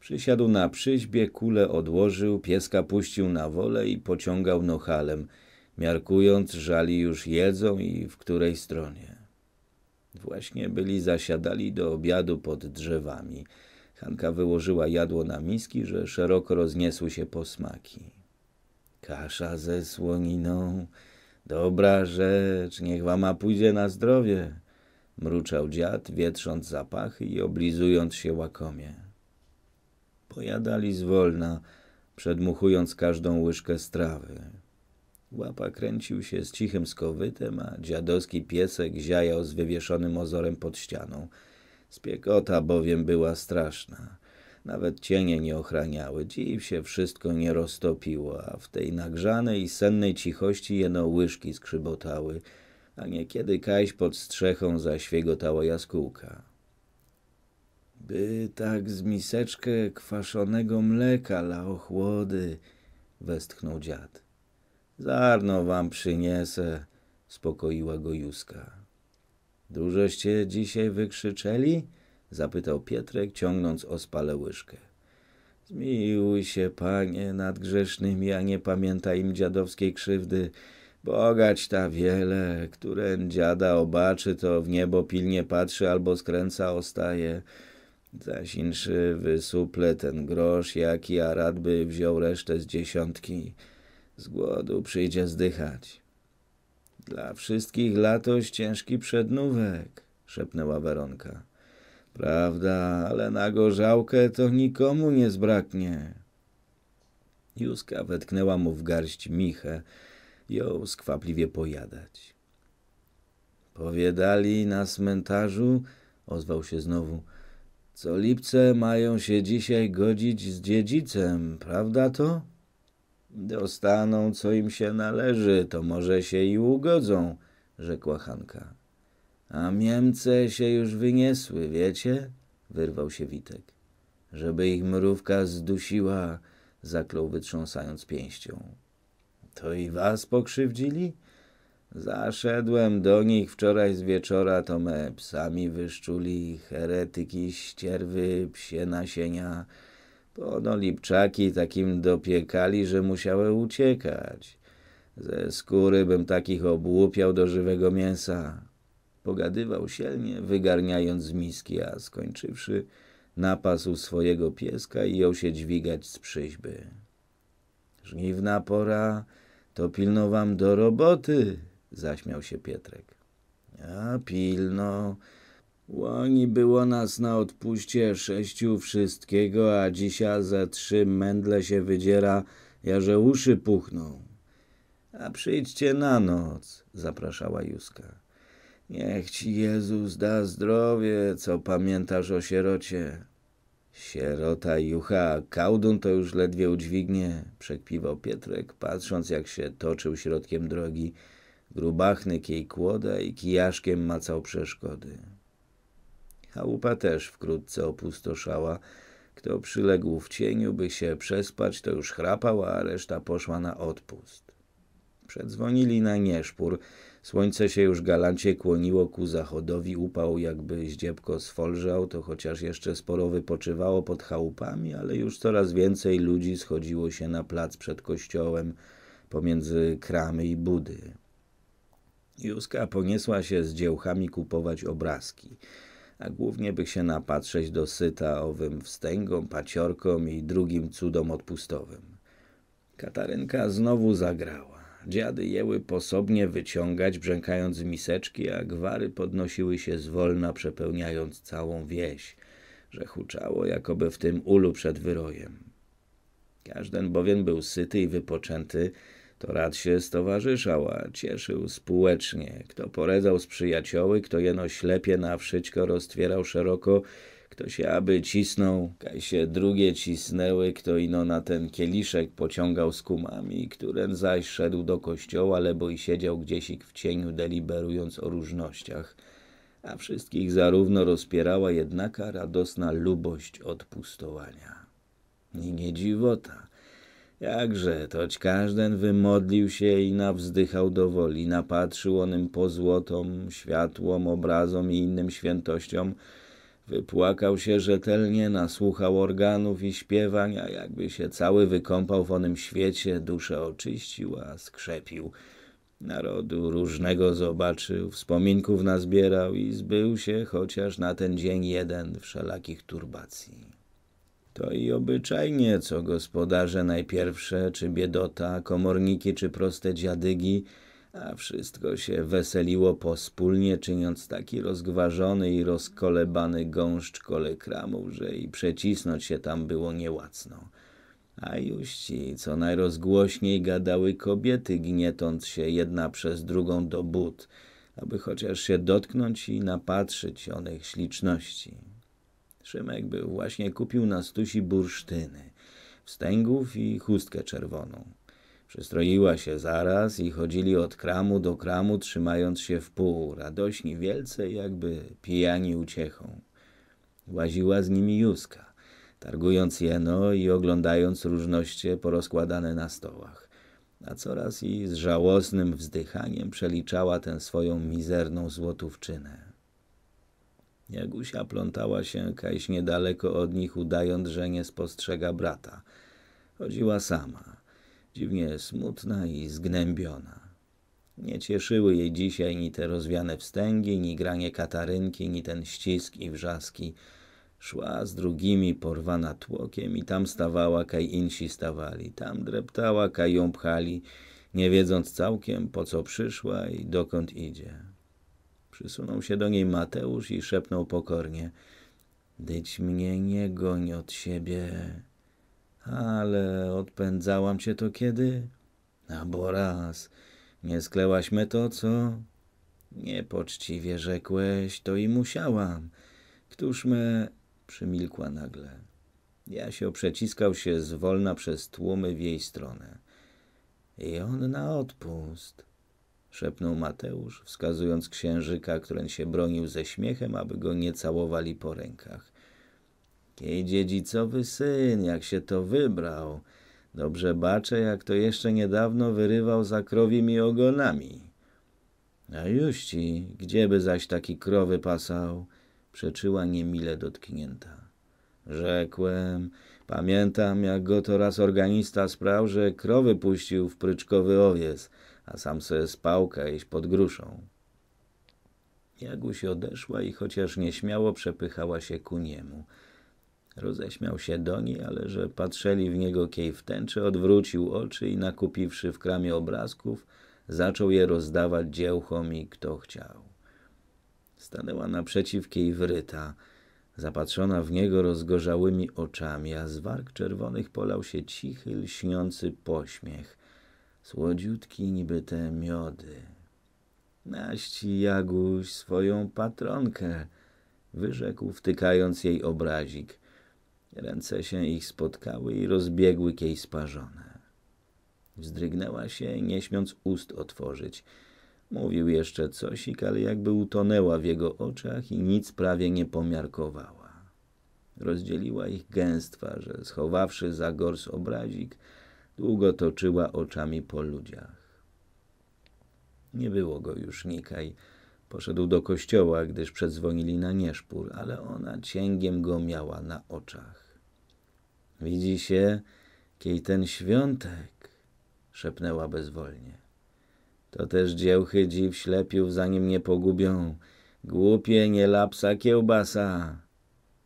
Przysiadł na przyźbie, kulę odłożył, pieska puścił na wolę i pociągał nohalem, miarkując, żali już jedzą i w której stronie. Właśnie byli zasiadali do obiadu pod drzewami. Hanka wyłożyła jadło na miski, że szeroko rozniesły się posmaki. Kasza ze słoniną, dobra rzecz, niech wama pójdzie na zdrowie mruczał dziad, wietrząc zapach i oblizując się łakomie. Pojadali zwolna, przedmuchując każdą łyżkę strawy. Łapa kręcił się z cichym skowytem, a dziadowski piesek ziajał z wywieszonym ozorem pod ścianą. Spiekota bowiem była straszna. Nawet cienie nie ochraniały, dziw się wszystko nie roztopiło, a w tej nagrzanej i sennej cichości jeno łyżki skrzybotały – a niekiedy kaś pod strzechą zaświegotała jaskółka. By tak z miseczkę kwaszonego mleka la westchnął dziad. Zarno wam przyniesę, spokoiła go Józka. Dużoście dzisiaj wykrzyczeli? zapytał Pietrek, ciągnąc ospale łyżkę. Zmiłuj się, panie, nad grzesznymi, a nie pamiętaj im dziadowskiej krzywdy, Bogać ta wiele, które dziada obaczy, to w niebo pilnie patrzy albo skręca ostaje. Zaś inszy wysuple ten grosz, jaki a radby wziął resztę z dziesiątki. Z głodu przyjdzie zdychać. Dla wszystkich latość ciężki przednówek, szepnęła Weronka. Prawda, ale na gorzałkę to nikomu nie zbraknie. Józka wetknęła mu w garść michę, jął skwapliwie pojadać. Powiedali na cmentarzu, ozwał się znowu, co lipce mają się dzisiaj godzić z dziedzicem, prawda to? Dostaną, co im się należy, to może się i ugodzą, rzekła Hanka. A Niemce się już wyniesły, wiecie? Wyrwał się Witek. Żeby ich mrówka zdusiła, zaklął wytrząsając pięścią. To i was pokrzywdzili? Zaszedłem do nich wczoraj z wieczora, to me psami wyszczuli, heretyki, ścierwy, psie nasienia. Pono lipczaki takim dopiekali, że musiały uciekać. Ze skóry bym takich obłupiał do żywego mięsa. Pogadywał silnie, wygarniając z miski, a skończywszy, napasł swojego pieska i jął się dźwigać z przyźby. Żniwna pora to pilno wam do roboty, zaśmiał się Pietrek. A pilno. Łoni było nas na odpuście sześciu wszystkiego, a dzisiaj ze trzy mędle się wydziera, jaże uszy puchną. A przyjdźcie na noc, zapraszała Juska. Niech ci Jezus da zdrowie, co pamiętasz o sierocie. Sierota jucha, kałdun to już ledwie udźwignie, przekpiwał Pietrek, patrząc jak się toczył środkiem drogi. grubachny kiej kłoda i kijaszkiem macał przeszkody. Chałupa też wkrótce opustoszała. Kto przyległ w cieniu, by się przespać, to już chrapał, a reszta poszła na odpust. Przedzwonili na nieszpór. Słońce się już galancie kłoniło ku zachodowi, upał jakby zdziebko sfolżał, to chociaż jeszcze sporo wypoczywało pod chałupami, ale już coraz więcej ludzi schodziło się na plac przed kościołem, pomiędzy kramy i budy. Józka poniesła się z dziełchami kupować obrazki, a głównie by się napatrzeć do syta owym wstęgom, paciorkom i drugim cudom odpustowym. Katarynka znowu zagrała. Dziady jęły posobnie wyciągać, brzękając miseczki, a gwary podnosiły się zwolna, przepełniając całą wieś, że huczało, jakoby w tym ulu przed wyrojem. Każden bowiem był syty i wypoczęty, to rad się stowarzyszał, a cieszył społecznie. Kto poredzał z przyjacioły, kto jeno ślepie na wszystko roztwierał szeroko kto się aby cisnął, kaj się drugie cisnęły, kto ino na ten kieliszek pociągał z kumami, którym zaś szedł do kościoła, lebo i siedział gdziesik w cieniu, deliberując o różnościach. A wszystkich zarówno rozpierała jednaka radosna lubość odpustowania. I nie dziwota. Jakże, toć każden wymodlił się i nawzdychał do woli, napatrzył onym pozłotom, światłom, obrazom i innym świętościom, Wypłakał się rzetelnie, nasłuchał organów i śpiewań, a jakby się cały wykąpał w onym świecie, duszę oczyścił, a skrzepił. Narodu różnego zobaczył, wspominków nazbierał i zbył się chociaż na ten dzień jeden wszelakich turbacji. To i obyczajnie, co gospodarze najpierwsze, czy biedota, komorniki, czy proste dziadygi – a wszystko się weseliło pospólnie, czyniąc taki rozgważony i rozkolebany gąszcz kolekramów, że i przecisnąć się tam było niełacno. A juści, co najrozgłośniej gadały kobiety, gnietąc się jedna przez drugą do but, aby chociaż się dotknąć i napatrzyć onych śliczności. Szymek był właśnie kupił na stusi bursztyny, wstęgów i chustkę czerwoną. Przystroiła się zaraz i chodzili od kramu do kramu, trzymając się w pół, radośni wielce, jakby pijani uciechą. Łaziła z nimi Józka, targując jeno i oglądając różności porozkładane na stołach. A coraz i z żałosnym wzdychaniem przeliczała tę swoją mizerną złotówczynę. Jagusia plątała się kajś niedaleko od nich, udając, że nie spostrzega brata. Chodziła sama, dziwnie smutna i zgnębiona. Nie cieszyły jej dzisiaj ni te rozwiane wstęgi, ni granie katarynki, ni ten ścisk i wrzaski. Szła z drugimi porwana tłokiem i tam stawała, kaj insi stawali, tam dreptała, kaj ją pchali, nie wiedząc całkiem, po co przyszła i dokąd idzie. Przysunął się do niej Mateusz i szepnął pokornie – Dyć mnie nie goń od siebie. Ale odpędzałam cię to kiedy? A bo raz. Nie sklełaś me to, co? Niepoczciwie rzekłeś, to i musiałam. Któż me... Przymilkła nagle. Jasio przeciskał się zwolna przez tłumy w jej stronę. I on na odpust, szepnął Mateusz, wskazując księżyka, który się bronił ze śmiechem, aby go nie całowali po rękach. Jej dziedzicowy syn, jak się to wybrał. Dobrze baczę, jak to jeszcze niedawno wyrywał za krowimi ogonami. A już ci, gdzieby zaś taki krowy pasał, przeczyła niemile dotknięta. Rzekłem, pamiętam, jak go to raz organista sprał, że krowy puścił w pryczkowy owiec, a sam se spałka iść pod gruszą. Jaguś odeszła i chociaż nieśmiało przepychała się ku niemu – Roześmiał się do niej, ale że patrzeli w niego kiej w tęczy, odwrócił oczy i nakupiwszy w kramie obrazków, zaczął je rozdawać dziełchom i kto chciał. Stanęła naprzeciw kiej wryta, zapatrzona w niego rozgorzałymi oczami, a z warg czerwonych polał się cichy, lśniący pośmiech, słodziutki niby te miody. Naści Jaguś swoją patronkę, wyrzekł, wtykając jej obrazik – Ręce się ich spotkały i rozbiegły kiej sparzone. Wzdrygnęła się, nie śmiąc ust otworzyć. Mówił jeszcze coś, ale jakby utonęła w jego oczach i nic prawie nie pomiarkowała. Rozdzieliła ich gęstwa, że schowawszy za gors obrazik, długo toczyła oczami po ludziach. Nie było go już nikaj. Poszedł do kościoła, gdyż przedzwonili na nieszpór, ale ona cięgiem go miała na oczach. Widzi się, kiej ten świątek, szepnęła bezwolnie. To też dziełchy dziw ślepiów, zanim nie pogubią. Głupie nie lapsa kiełbasa.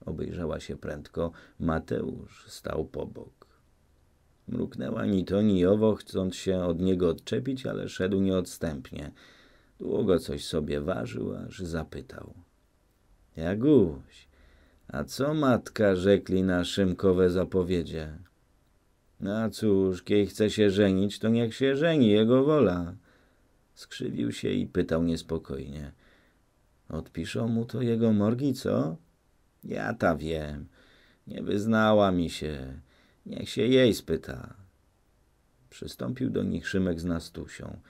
Obejrzała się prędko. Mateusz stał po bok. Mruknęła ni to, ni owo, chcąc się od niego odczepić, ale szedł nieodstępnie. Długo coś sobie ważył, aż zapytał. Jaguś, a co matka rzekli na Szymkowe zapowiedzie? A no cóż, kiedy chce się żenić, to niech się żeni, jego wola. Skrzywił się i pytał niespokojnie. Odpiszą mu to jego morgi, co? Ja ta wiem. Nie wyznała mi się. Niech się jej spyta. Przystąpił do nich Szymek z Nastusią.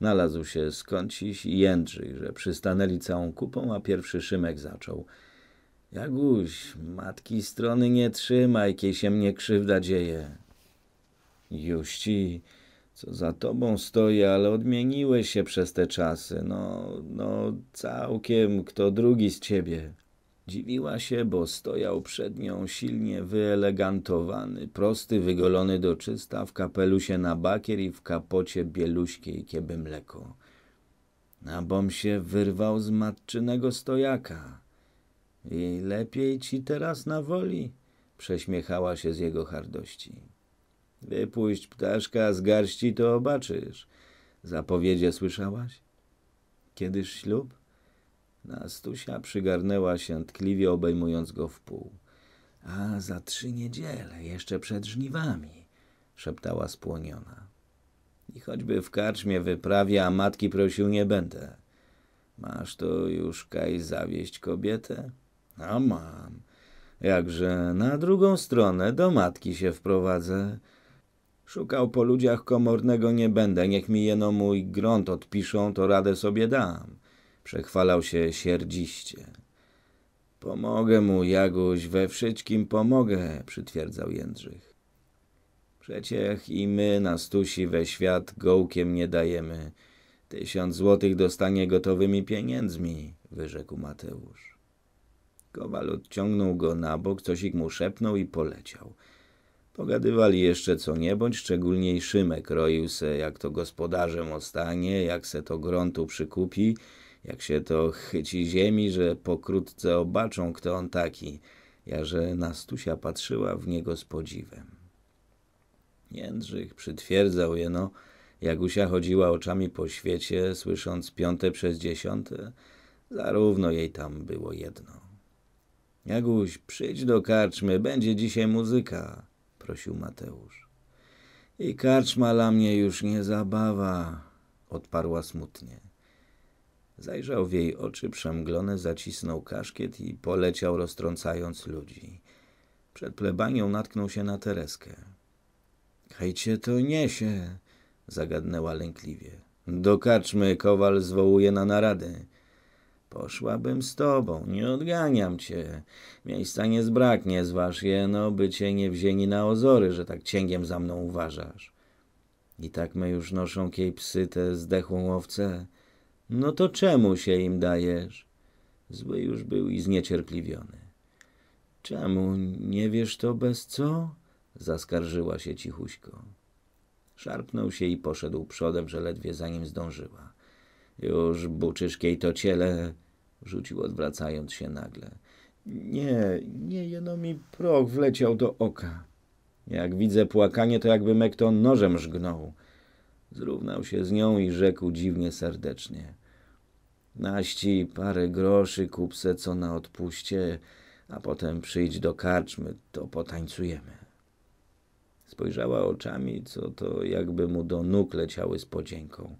Nalazł się skądsiś i Jędrzyk, że przystanęli całą kupą, a pierwszy Szymek zaczął – Jaguś, matki strony nie trzymaj, kiej się mnie krzywda dzieje. Juści, co za tobą stoi, ale odmieniłeś się przez te czasy. No, no, całkiem kto drugi z ciebie. Dziwiła się, bo stojał przed nią silnie wyelegantowany, prosty, wygolony do czysta, w kapelusie na bakier i w kapocie bieluśkiej kieby mleko. Nabom się wyrwał z matczynego stojaka. I lepiej ci teraz na woli, prześmiechała się z jego hardości. Wypuść ptaszka z garści, to obaczysz. Zapowiedzie słyszałaś? Kiedyż ślub? Nastusia przygarnęła się tkliwie, obejmując go w pół. A za trzy niedziele, jeszcze przed żniwami, szeptała spłoniona. I choćby w karczmie wyprawie, a matki prosił nie będę. Masz to już kaj zawieść kobietę? A mam. Jakże na drugą stronę do matki się wprowadzę. Szukał po ludziach komornego nie będę, niech mi jeno mój grąd odpiszą, to radę sobie dam. Przechwalał się sierdziście. Pomogę mu, Jaguś, we wszystkim pomogę, przytwierdzał Jędrzych. Przeciech i my na stusi we świat gołkiem nie dajemy. Tysiąc złotych dostanie gotowymi pieniędzmi, wyrzekł Mateusz. Kowal odciągnął go na bok, coś ich mu szepnął i poleciał. Pogadywali jeszcze co niebądź, szczególnie i Szymek roił se, jak to gospodarzem ostanie, jak se to gruntu przykupi, jak się to chyci ziemi, że pokrótce obaczą, kto on taki. Jaże Nastusia patrzyła w niego z podziwem. Jędrzych przytwierdzał jeno, Jagusia chodziła oczami po świecie, słysząc piąte przez dziesiąte, zarówno jej tam było jedno. Jaguś, przyjdź do karczmy, będzie dzisiaj muzyka, prosił Mateusz. I karczma dla mnie już nie zabawa, odparła smutnie. Zajrzał w jej oczy przemglone, zacisnął kaszkiet i poleciał roztrącając ludzi. Przed plebanią natknął się na Tereskę. Hejcie to niesie, zagadnęła lękliwie. Do karczmy kowal zwołuje na narady. Poszłabym z tobą, nie odganiam cię. Miejsca nie zbraknie, zważ jeno, by cię nie wzięli na ozory, że tak cięgiem za mną uważasz. I tak my już noszą kiej psy te zdechłą owce. No to czemu się im dajesz? Zły już był i zniecierpliwiony. Czemu nie wiesz to bez co? Zaskarżyła się cichuśko. Szarpnął się i poszedł przodem, że ledwie za nim zdążyła. Już buczysz jej to ciele, rzucił odwracając się nagle. Nie, nie, jeno mi proch wleciał do oka. Jak widzę płakanie, to jakby mek to nożem żgnął. Zrównał się z nią i rzekł dziwnie serdecznie. Naści parę groszy kupse, co na odpuście, a potem przyjdź do karczmy, to potańcujemy. Spojrzała oczami, co to jakby mu do nóg leciały z podzięką.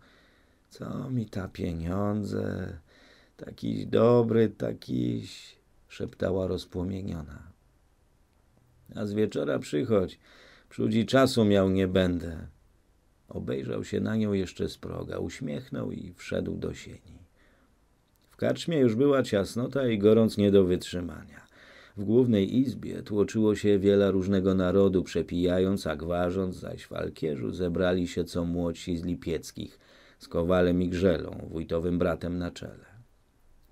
Co mi ta pieniądze? Takiś dobry, takiś, szeptała rozpłomieniona. A z wieczora przychodź, przudzi czasu miał nie będę. Obejrzał się na nią jeszcze z proga, uśmiechnął i wszedł do sieni. W karczmie już była ciasnota i gorąc nie do wytrzymania. W głównej izbie tłoczyło się wiele różnego narodu, przepijając, a gwarząc, zaś w alkierzu zebrali się co młodsi z Lipieckich – z Kowalem i Grzelą, wójtowym bratem na czele.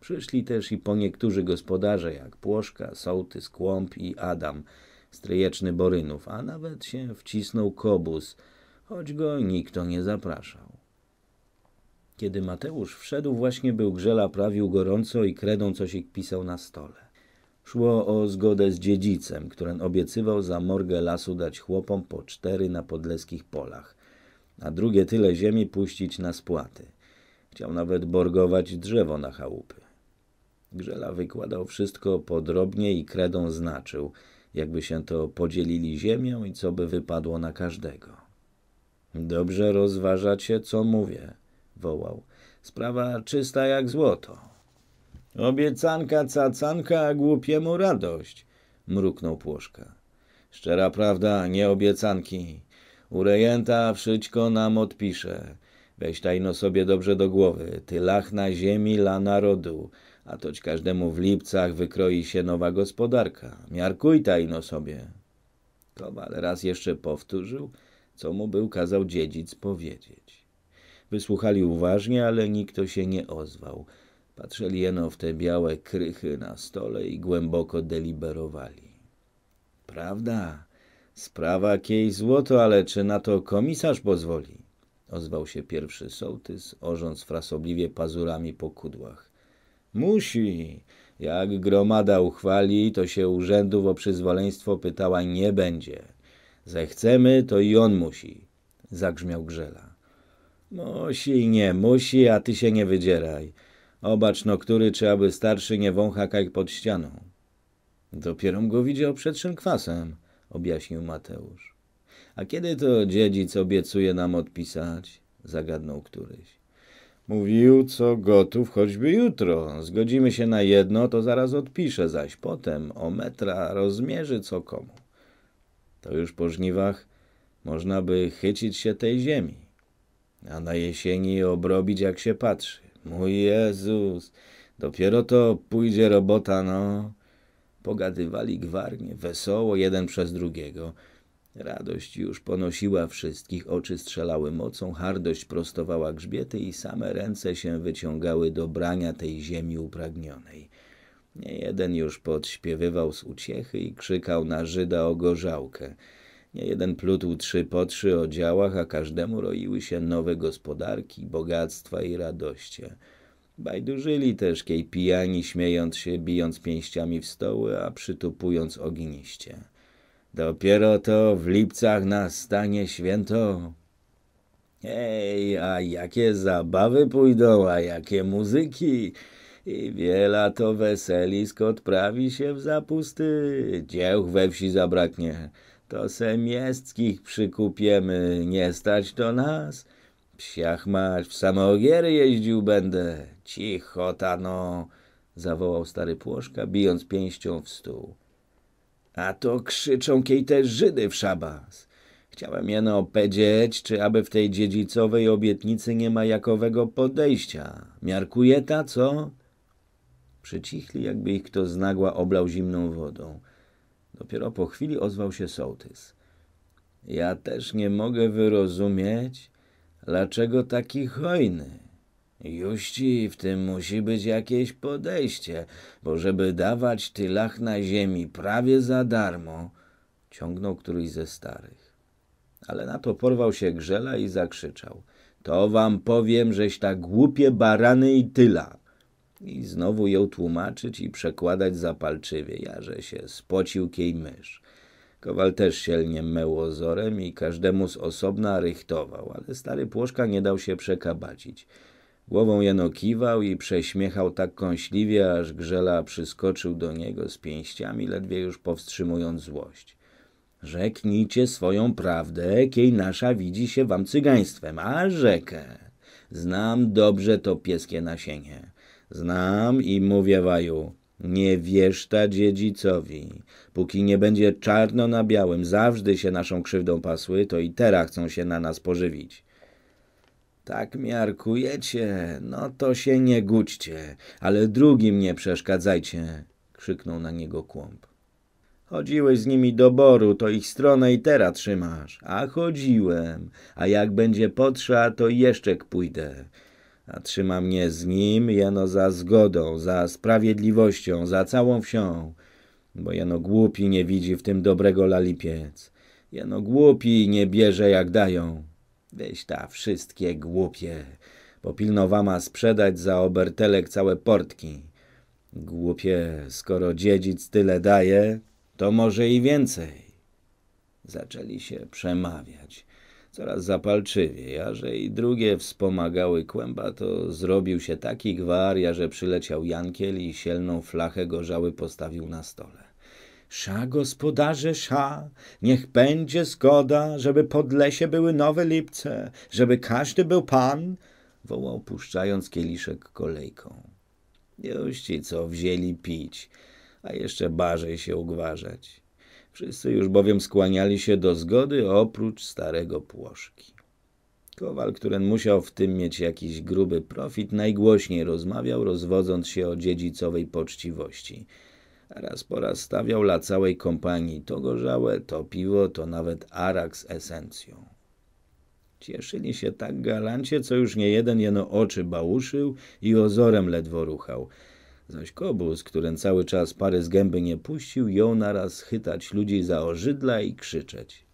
Przyszli też i po niektórzy gospodarze, jak Płoszka, Sołty, Skłąb i Adam, stryjeczny Borynów, a nawet się wcisnął Kobus, choć go nikt nie zapraszał. Kiedy Mateusz wszedł, właśnie był Grzela, prawił gorąco i kredą coś pisał na stole. Szło o zgodę z dziedzicem, który obiecywał za morgę lasu dać chłopom po cztery na podleskich polach a drugie tyle ziemi puścić na spłaty. Chciał nawet borgować drzewo na chałupy. Grzela wykładał wszystko podrobnie i kredą znaczył, jakby się to podzielili ziemią i co by wypadło na każdego. Dobrze rozważacie, co mówię, wołał. Sprawa czysta jak złoto. Obiecanka cacanka, a głupiemu radość, mruknął Płoszka. Szczera prawda, nie obiecanki. Urejenta rejenta wszystko nam odpisze. Weź tajno sobie dobrze do głowy. Ty lach na ziemi, la narodu. A toć każdemu w lipcach wykroi się nowa gospodarka. Miarkuj tajno sobie. Kowal raz jeszcze powtórzył, co mu był kazał dziedzic powiedzieć. Wysłuchali uważnie, ale nikt się nie ozwał. Patrzyli jeno w te białe krychy na stole i głęboko deliberowali. Prawda, Sprawa kiej złoto, ale czy na to komisarz pozwoli? Ozwał się pierwszy sołtys, orząc frasobliwie pazurami po kudłach. Musi. Jak gromada uchwali, to się urzędów o przyzwoleństwo pytała nie będzie. Zechcemy, to i on musi. Zagrzmiał Grzela. Musi, nie musi, a ty się nie wydzieraj. Obacz no, który czy aby starszy nie wącha kaj pod ścianą. Dopiero go widział przed szynkwasem objaśnił Mateusz. A kiedy to dziedzic obiecuje nam odpisać? zagadnął któryś. Mówił, co gotów choćby jutro. Zgodzimy się na jedno, to zaraz odpiszę, zaś potem o metra rozmierzy co komu. To już po żniwach można by chycić się tej ziemi, a na jesieni obrobić jak się patrzy. Mój Jezus, dopiero to pójdzie robota, no. Pogadywali gwarnie, wesoło jeden przez drugiego. Radość już ponosiła wszystkich, oczy strzelały mocą, hardość prostowała grzbiety i same ręce się wyciągały do brania tej ziemi upragnionej. Nie jeden już podśpiewywał z uciechy i krzykał na Żyda o gorzałkę. Nie jeden plutł trzy po trzy o działach, a każdemu roiły się nowe gospodarki, bogactwa i radoście. Bajdurzyli też kiej pijani, śmiejąc się, bijąc pięściami w stoły, a przytupując ogniście. Dopiero to w lipcach nastanie święto. Ej, a jakie zabawy pójdą, a jakie muzyki! I wiela to weselisk odprawi się w zapusty, Dziełch we wsi zabraknie. To se miestkich przykupiemy, nie stać to nas. Psiach masz, w samogiery jeździł będę. Cicho, tano, zawołał stary Płoszka, bijąc pięścią w stół. A to krzyczą kiej te Żydy w szabas. Chciałem jeno opowiedzieć, czy aby w tej dziedzicowej obietnicy nie ma jakowego podejścia. Miarkuje ta, co? Przycichli, jakby ich kto z nagła oblał zimną wodą. Dopiero po chwili ozwał się sołtys. Ja też nie mogę wyrozumieć, dlaczego taki hojny. Juści w tym musi być jakieś podejście, bo żeby dawać tylach na ziemi prawie za darmo, ciągnął któryś ze starych. Ale na to porwał się Grzela i zakrzyczał. To wam powiem, żeś tak głupie barany i tyla. I znowu ją tłumaczyć i przekładać zapalczywie, że się spocił kiej mysz. Kowal też sielnie mył ozorem i każdemu z osobna rychtował, ale stary Płoszka nie dał się przekabacić. Głową jeno kiwał i prześmiechał tak kąśliwie, aż Grzela przyskoczył do niego z pięściami, ledwie już powstrzymując złość. Rzeknijcie swoją prawdę, kiej nasza widzi się wam cygaństwem, a rzekę. Znam dobrze to pieskie nasienie. Znam i mówię waju, nie wieszta dziedzicowi. Póki nie będzie czarno na białym, zawsze się naszą krzywdą pasły, to i teraz chcą się na nas pożywić. Tak miarkujecie, no to się nie gućcie, ale drugim nie przeszkadzajcie, krzyknął na niego kłąb. Chodziłeś z nimi do boru, to ich stronę i teraz trzymasz. A chodziłem, a jak będzie potrza, to jeszcze pójdę. A trzyma mnie z nim jeno za zgodą, za sprawiedliwością, za całą wsią, bo jeno głupi nie widzi w tym dobrego lalipiec. Jeno głupi nie bierze jak dają. Wieś ta wszystkie głupie. Popilnowama sprzedać za obertelek całe portki. Głupie, skoro dziedzic tyle daje, to może i więcej. Zaczęli się przemawiać. Coraz zapalczywiej, a że i drugie wspomagały kłęba, to zrobił się taki gwar, ja że przyleciał Jankiel i sielną flachę gorzały postawił na stole. Sza, gospodarze, sza, niech będzie zgoda, żeby pod lesie były nowe lipce, żeby każdy był pan, wołał puszczając kieliszek kolejką. Już ci co wzięli pić, a jeszcze barzej się ugważać. Wszyscy już bowiem skłaniali się do zgody oprócz starego płoszki. Kowal, który musiał w tym mieć jakiś gruby profit, najgłośniej rozmawiał, rozwodząc się o dziedzicowej poczciwości – Raz po raz stawiał dla całej kompanii to gorzałe, to piwo, to nawet arak z esencją. Cieszyli się tak galancie, co już nie jeden jeno oczy bałuszył i ozorem ledwo ruchał. Zaś kobus, którym cały czas pary z gęby nie puścił, jął naraz chytać ludzi za ożydla i krzyczeć.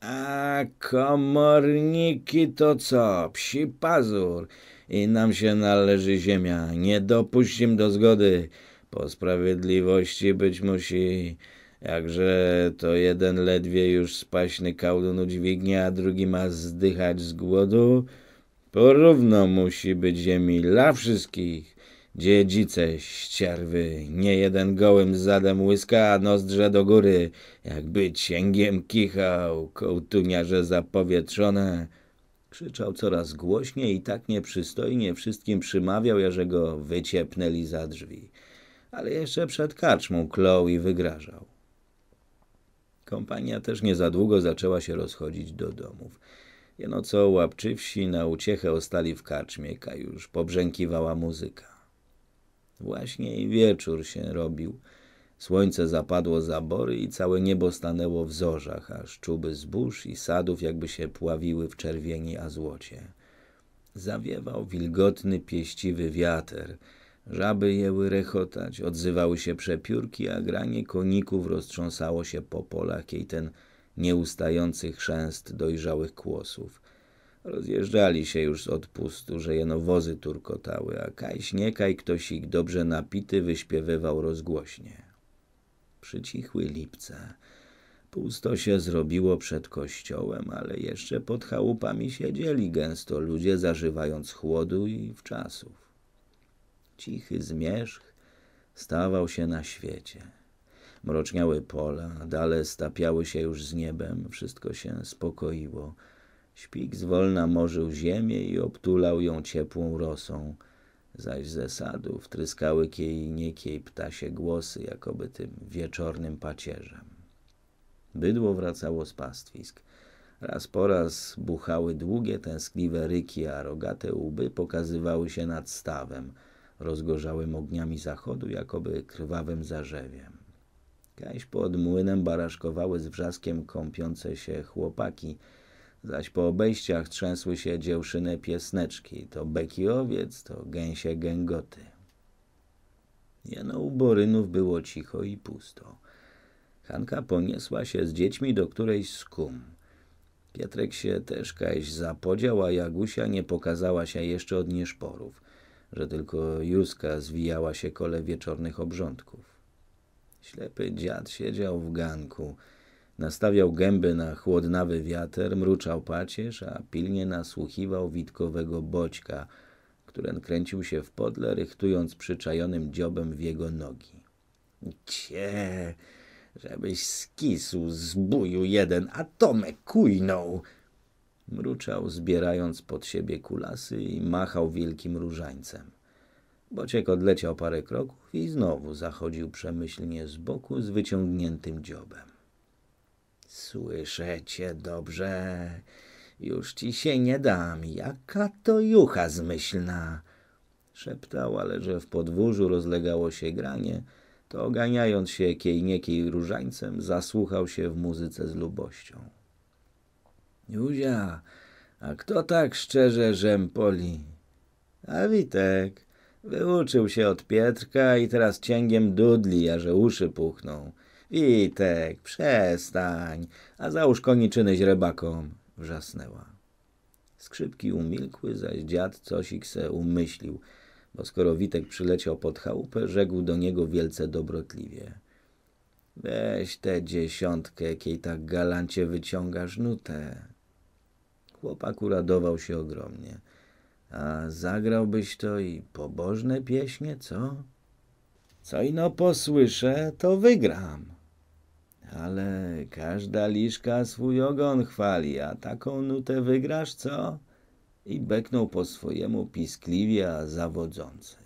A komorniki to co? Psi pazur! I nam się należy ziemia. Nie dopuścim do zgody. Po sprawiedliwości być musi, jakże to jeden ledwie już spaśny kałdun udźwignie, a drugi ma zdychać z głodu. Porówno musi być ziemi dla wszystkich. Dziedzice ścierwy, nie jeden gołym zadem łyska, a nozdrze do góry, jakby cięgiem kichał, kołtuniarze zapowietrzone. Krzyczał coraz głośniej i tak nieprzystojnie wszystkim przymawiał, że go wyciepnęli za drzwi ale jeszcze przed karczmą klął i wygrażał. Kompania też nie za długo zaczęła się rozchodzić do domów. Jeno co łapczywsi na uciechę ostali w karczmie, już pobrzękiwała muzyka. Właśnie i wieczór się robił. Słońce zapadło za bory i całe niebo stanęło w zorzach, a szczuby zbóż i sadów jakby się pławiły w czerwieni a złocie. Zawiewał wilgotny, pieściwy wiater – Żaby jęły rechotać, odzywały się przepiórki, a granie koników roztrząsało się po polach i ten nieustający chrzęst dojrzałych kłosów. Rozjeżdżali się już z odpustu, że jeno wozy turkotały, a kajś niekaj ktoś ich dobrze napity wyśpiewywał rozgłośnie. Przycichły lipce. Pusto się zrobiło przed kościołem, ale jeszcze pod chałupami siedzieli gęsto ludzie, zażywając chłodu i wczasów. Cichy zmierzch stawał się na świecie. Mroczniały pola, dale stapiały się już z niebem, wszystko się spokoiło. Śpik zwolna morzył ziemię i obtulał ją ciepłą rosą, zaś ze sadów tryskały kiej niekiej ptasie głosy, jakoby tym wieczornym pacierzem. Bydło wracało z pastwisk. Raz po raz buchały długie, tęskliwe ryki, a rogate łby pokazywały się nad stawem – rozgorzałym ogniami zachodu, jakoby krwawym zarzewiem. Gaś pod młynem baraszkowały z wrzaskiem kąpiące się chłopaki, zaś po obejściach trzęsły się dziełszyne piesneczki, to beki owiec, to gęsie gęgoty. Jeno u Borynów było cicho i pusto. Hanka poniesła się z dziećmi do którejś z kum. Pietrek się też kaś zapodział, a Jagusia nie pokazała się jeszcze od nieszporów że tylko Józka zwijała się kole wieczornych obrządków. Ślepy dziad siedział w ganku, nastawiał gęby na chłodnawy wiatr, mruczał pacierz, a pilnie nasłuchiwał witkowego bodźka, który kręcił się w podle, rychtując przyczajonym dziobem w jego nogi. Cie, żebyś skisł z buju jeden atomek kujnął! Mruczał, zbierając pod siebie kulasy i machał wielkim różańcem. Bociek odleciał parę kroków i znowu zachodził przemyślnie z boku z wyciągniętym dziobem. Słyszę cię dobrze. Już ci się nie dam. Jaka to jucha zmyślna! Szeptał, ale że w podwórzu rozlegało się granie, to oganiając się kiej niekiej różańcem, zasłuchał się w muzyce z lubością. Józia, a kto tak szczerze rzempoli? A Witek. Wyuczył się od Pietrka i teraz cięgiem dudli, a że uszy puchną. Witek, przestań, a załóż koniczyny źrebakom, wrzasnęła. Skrzypki umilkły, zaś dziad ich se umyślił, bo skoro Witek przyleciał pod chałupę, rzekł do niego wielce dobrotliwie. Weź tę dziesiątkę, jakiej tak galancie wyciągasz nutę. Chłopak uradował się ogromnie. A zagrałbyś to i pobożne pieśnie, co? Co ino posłyszę, to wygram. Ale każda liszka swój ogon chwali, a taką nutę wygrasz, co? I beknął po swojemu piskliwie, a zawodzący.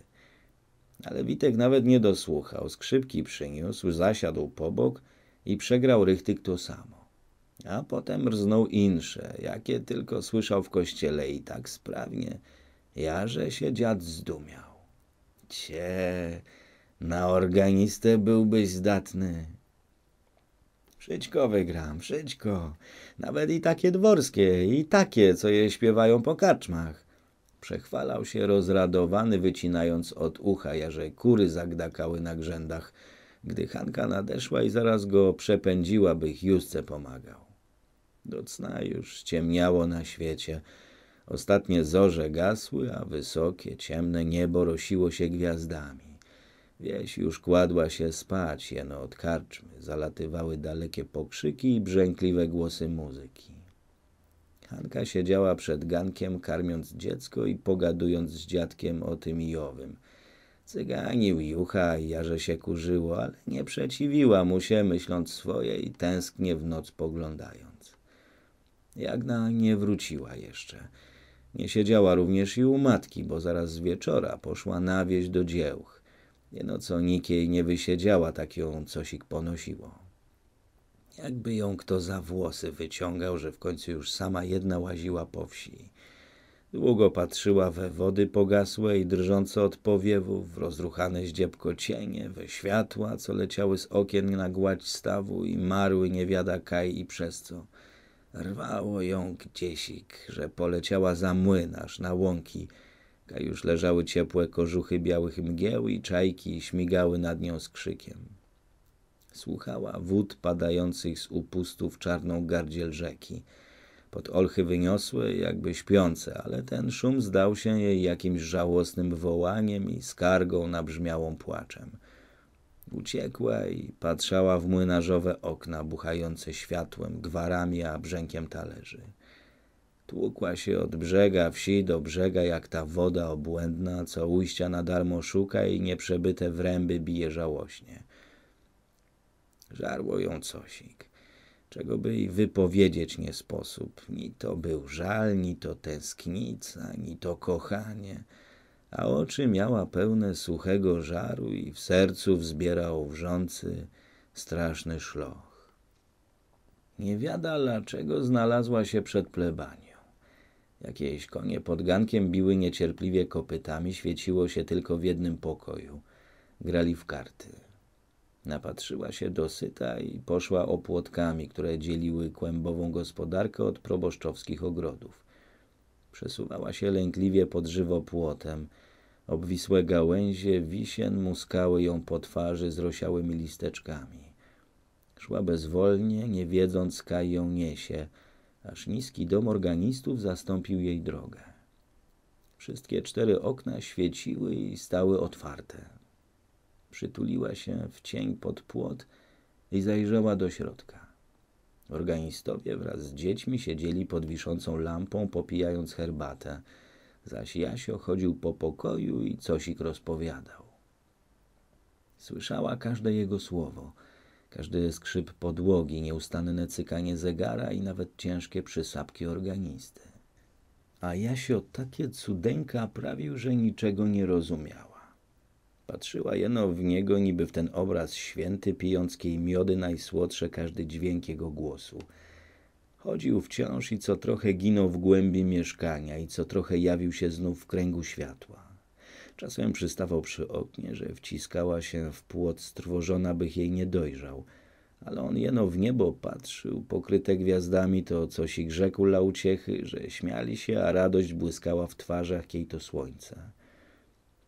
Ale Witek nawet nie dosłuchał. Skrzypki przyniósł, zasiadł po bok i przegrał rychtyk to samo a potem rznął insze, jakie tylko słyszał w kościele i tak sprawnie, jarze się dziad zdumiał. Cie, na organistę byłbyś zdatny. Wszystko wygram, wszystko, nawet i takie dworskie, i takie, co je śpiewają po karczmach. Przechwalał się rozradowany, wycinając od ucha, jarze kury zagdakały na grzędach, gdy Hanka nadeszła i zaraz go przepędziła, by jużce pomagał. Do cna już ciemniało na świecie. Ostatnie zorze gasły, a wysokie, ciemne niebo rosiło się gwiazdami. Wieś już kładła się spać, jeno od karczmy zalatywały dalekie pokrzyki i brzękliwe głosy muzyki. Hanka siedziała przed gankiem, karmiąc dziecko i pogadując z dziadkiem o tym i owym. Cyganił jucha i jarze się kurzyło, ale nie przeciwiła mu się, myśląc swoje i tęsknie w noc poglądając. Jagna nie wróciła jeszcze. Nie siedziała również i u matki, bo zaraz z wieczora poszła na wieś do dziełch. Jeno co nikiej nie wysiedziała, tak ją cosik ponosiło. Jakby ją kto za włosy wyciągał, że w końcu już sama jedna łaziła po wsi. Długo patrzyła we wody pogasłe i drżące od powiewów, w rozruchane zdziebko cienie, we światła, co leciały z okien na gładź stawu i marły niewiada kaj i przez co – Rwało ją gdziesik, że poleciała za młynarz na łąki, a już leżały ciepłe kożuchy białych mgieł i czajki śmigały nad nią z krzykiem. Słuchała wód padających z upustów czarną gardziel rzeki. Pod olchy wyniosły, jakby śpiące, ale ten szum zdał się jej jakimś żałosnym wołaniem i skargą nabrzmiałą płaczem – uciekła i patrzała w młynarzowe okna buchające światłem, gwarami, a brzękiem talerzy. Tłukła się od brzega wsi do brzega, jak ta woda obłędna, co ujścia na darmo szuka i nieprzebyte wręby bije żałośnie. Żarło ją cosik, czego by i wypowiedzieć nie sposób. Ni to był żal, ni to tęsknica, ni to kochanie – a oczy miała pełne suchego żaru i w sercu wzbierał wrzący, straszny szloch. Nie wiada, dlaczego znalazła się przed plebanią. Jakieś konie pod gankiem biły niecierpliwie kopytami, świeciło się tylko w jednym pokoju. Grali w karty. Napatrzyła się dosyta i poszła opłotkami, które dzieliły kłębową gospodarkę od proboszczowskich ogrodów. Przesuwała się lękliwie pod żywopłotem – Obwisłe gałęzie wisien muskały ją po twarzy zrosiałymi listeczkami. Szła bezwolnie, nie wiedząc, kaj ją niesie, aż niski dom organistów zastąpił jej drogę. Wszystkie cztery okna świeciły i stały otwarte. Przytuliła się w cień pod płot i zajrzała do środka. Organistowie wraz z dziećmi siedzieli pod wiszącą lampą, popijając herbatę – zaś Jasio chodził po pokoju i cosik rozpowiadał. Słyszała każde jego słowo, każdy skrzyp podłogi, nieustanne cykanie zegara i nawet ciężkie przysapki organisty. A Jasio takie cudeńka prawił, że niczego nie rozumiała. Patrzyła jeno w niego niby w ten obraz święty, pijąc miody najsłodsze każdy dźwięk jego głosu – Chodził wciąż i co trochę ginął w głębi mieszkania i co trochę jawił się znów w kręgu światła. Czasem przystawał przy oknie, że wciskała się w płot strwożona, bych jej nie dojrzał. Ale on jeno w niebo patrzył, pokryte gwiazdami, to coś ich rzekł dla uciechy, że śmiali się, a radość błyskała w twarzach jej to słońca.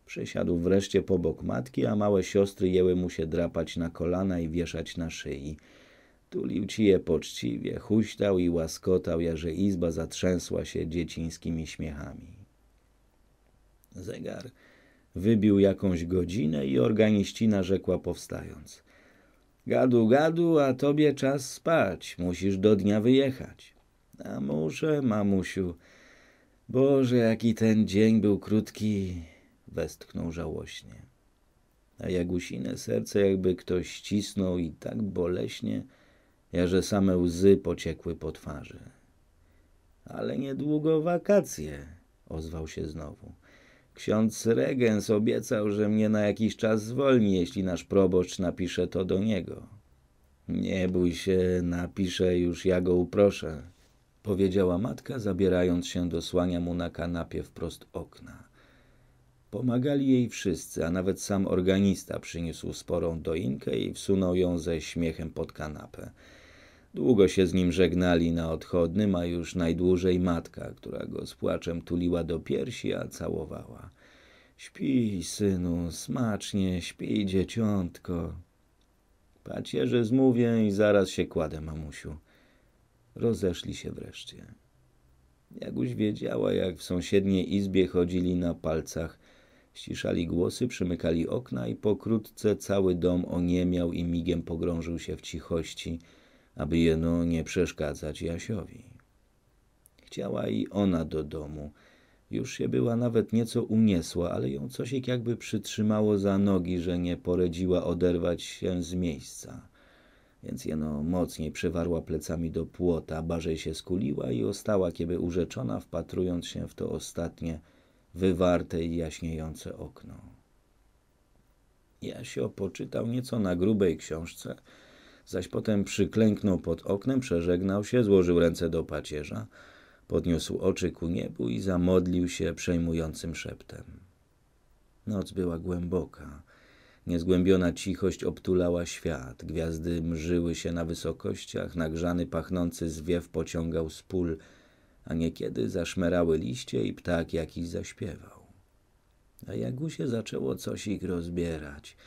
Przesiadł wreszcie po bok matki, a małe siostry jęły mu się drapać na kolana i wieszać na szyi – Tulił ci je poczciwie, huśtał i łaskotał, jaże izba zatrzęsła się dziecińskimi śmiechami. Zegar wybił jakąś godzinę i organiścina rzekła powstając. Gadu, gadu, a tobie czas spać, musisz do dnia wyjechać. A muszę, mamusiu. Boże, jaki ten dzień był krótki, westchnął żałośnie. A Jagusinę serce jakby ktoś ścisnął i tak boleśnie, ja że same łzy pociekły po twarzy. Ale niedługo wakacje, ozwał się znowu. Ksiądz Regens obiecał, że mnie na jakiś czas zwolni, jeśli nasz proboszcz napisze to do niego. Nie bój się, napiszę już, ja go uproszę, powiedziała matka, zabierając się do słania mu na kanapie wprost okna. Pomagali jej wszyscy, a nawet sam organista przyniósł sporą doinkę i wsunął ją ze śmiechem pod kanapę. Długo się z nim żegnali na odchodnym, a już najdłużej matka, która go z płaczem tuliła do piersi, a całowała. Śpi, synu, smacznie, śpi, dzieciątko. Pacierzy zmówię i zaraz się kładę, mamusiu. Rozeszli się wreszcie. Jaguś wiedziała, jak w sąsiedniej izbie chodzili na palcach, ściszali głosy, przymykali okna i pokrótce cały dom oniemiał i migiem pogrążył się w cichości – aby jeno nie przeszkadzać Jasiowi. Chciała i ona do domu. Już się była nawet nieco uniesła, ale ją coś jakby przytrzymało za nogi, że nie poradziła oderwać się z miejsca. Więc jeno mocniej przewarła plecami do płota, barzej się skuliła i ostała, kiedy urzeczona, wpatrując się w to ostatnie, wywarte i jaśniejące okno. Jasio poczytał nieco na grubej książce – zaś potem przyklęknął pod oknem, przeżegnał się, złożył ręce do pacierza, podniósł oczy ku niebu i zamodlił się przejmującym szeptem. Noc była głęboka. Niezgłębiona cichość obtulała świat. Gwiazdy mrzyły się na wysokościach, nagrzany pachnący zwiew pociągał z pól, a niekiedy zaszmerały liście i ptak jakiś zaśpiewał. A Jagusie zaczęło coś ich rozbierać –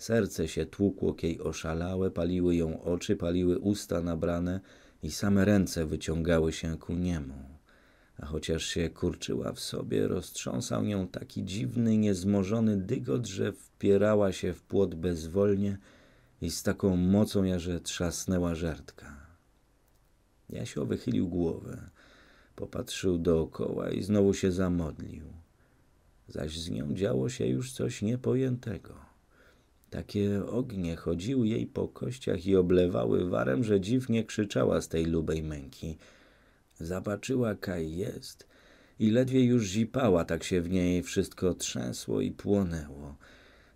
Serce się tłukło kiej oszalałe, paliły ją oczy, paliły usta nabrane i same ręce wyciągały się ku niemu. A chociaż się kurczyła w sobie, roztrząsał nią taki dziwny, niezmożony dygot, że wpierała się w płot bezwolnie i z taką mocą że trzasnęła żartka. Jasio wychylił głowę, popatrzył dookoła i znowu się zamodlił. Zaś z nią działo się już coś niepojętego. Takie ognie chodziły jej po kościach i oblewały warem, że dziwnie krzyczała z tej lubej męki. Zobaczyła, kaj jest i ledwie już zipała, tak się w niej wszystko trzęsło i płonęło.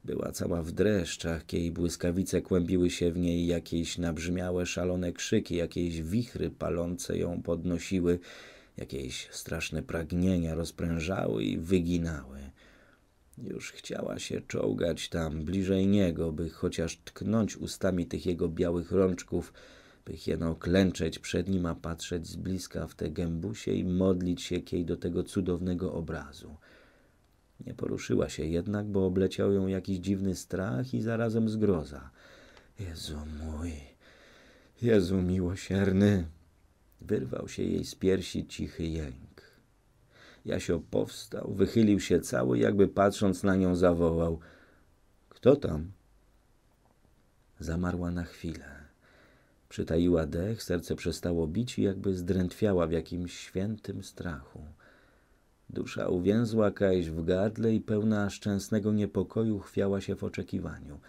Była cała w dreszczach, jej błyskawice kłębiły się w niej jakieś nabrzmiałe, szalone krzyki, jakieś wichry palące ją podnosiły, jakieś straszne pragnienia rozprężały i wyginały. Już chciała się czołgać tam, bliżej niego, by chociaż tknąć ustami tych jego białych rączków, by jeno klęczeć przed nim, a patrzeć z bliska w te gębusie i modlić się kiej do tego cudownego obrazu. Nie poruszyła się jednak, bo obleciał ją jakiś dziwny strach i zarazem zgroza. Jezu mój, Jezu miłosierny! Wyrwał się jej z piersi cichy jęk. Jasio powstał, wychylił się cały, jakby patrząc na nią zawołał. Kto tam? Zamarła na chwilę. Przytaiła dech, serce przestało bić i jakby zdrętwiała w jakimś świętym strachu. Dusza uwięzła kajś w gardle i pełna szczęsnego niepokoju chwiała się w oczekiwaniu.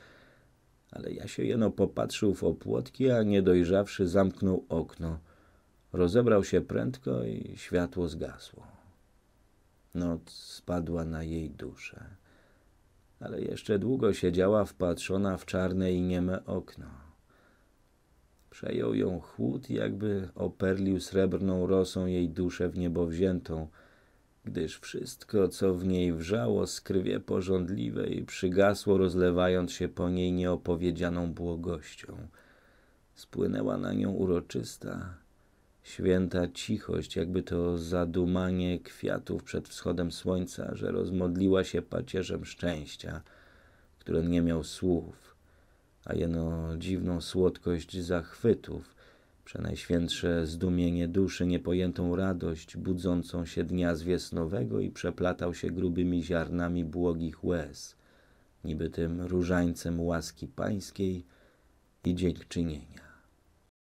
Ale Jasio jeno popatrzył w opłotki, a niedojrzawszy zamknął okno. Rozebrał się prędko i światło zgasło. Noc spadła na jej duszę, ale jeszcze długo siedziała wpatrzona w czarne i nieme okno. Przejął ją chłód, jakby operlił srebrną rosą jej duszę w niebo wziętą, gdyż wszystko, co w niej wrzało z krwie i przygasło, rozlewając się po niej nieopowiedzianą błogością. Spłynęła na nią uroczysta, Święta cichość, jakby to zadumanie kwiatów przed wschodem słońca, że rozmodliła się pacierzem szczęścia, które nie miał słów, a jeno dziwną słodkość zachwytów, przenajświętsze zdumienie duszy, niepojętą radość budzącą się dnia zwiesnowego i przeplatał się grubymi ziarnami błogich łez, niby tym różańcem łaski pańskiej i dziękczynienia.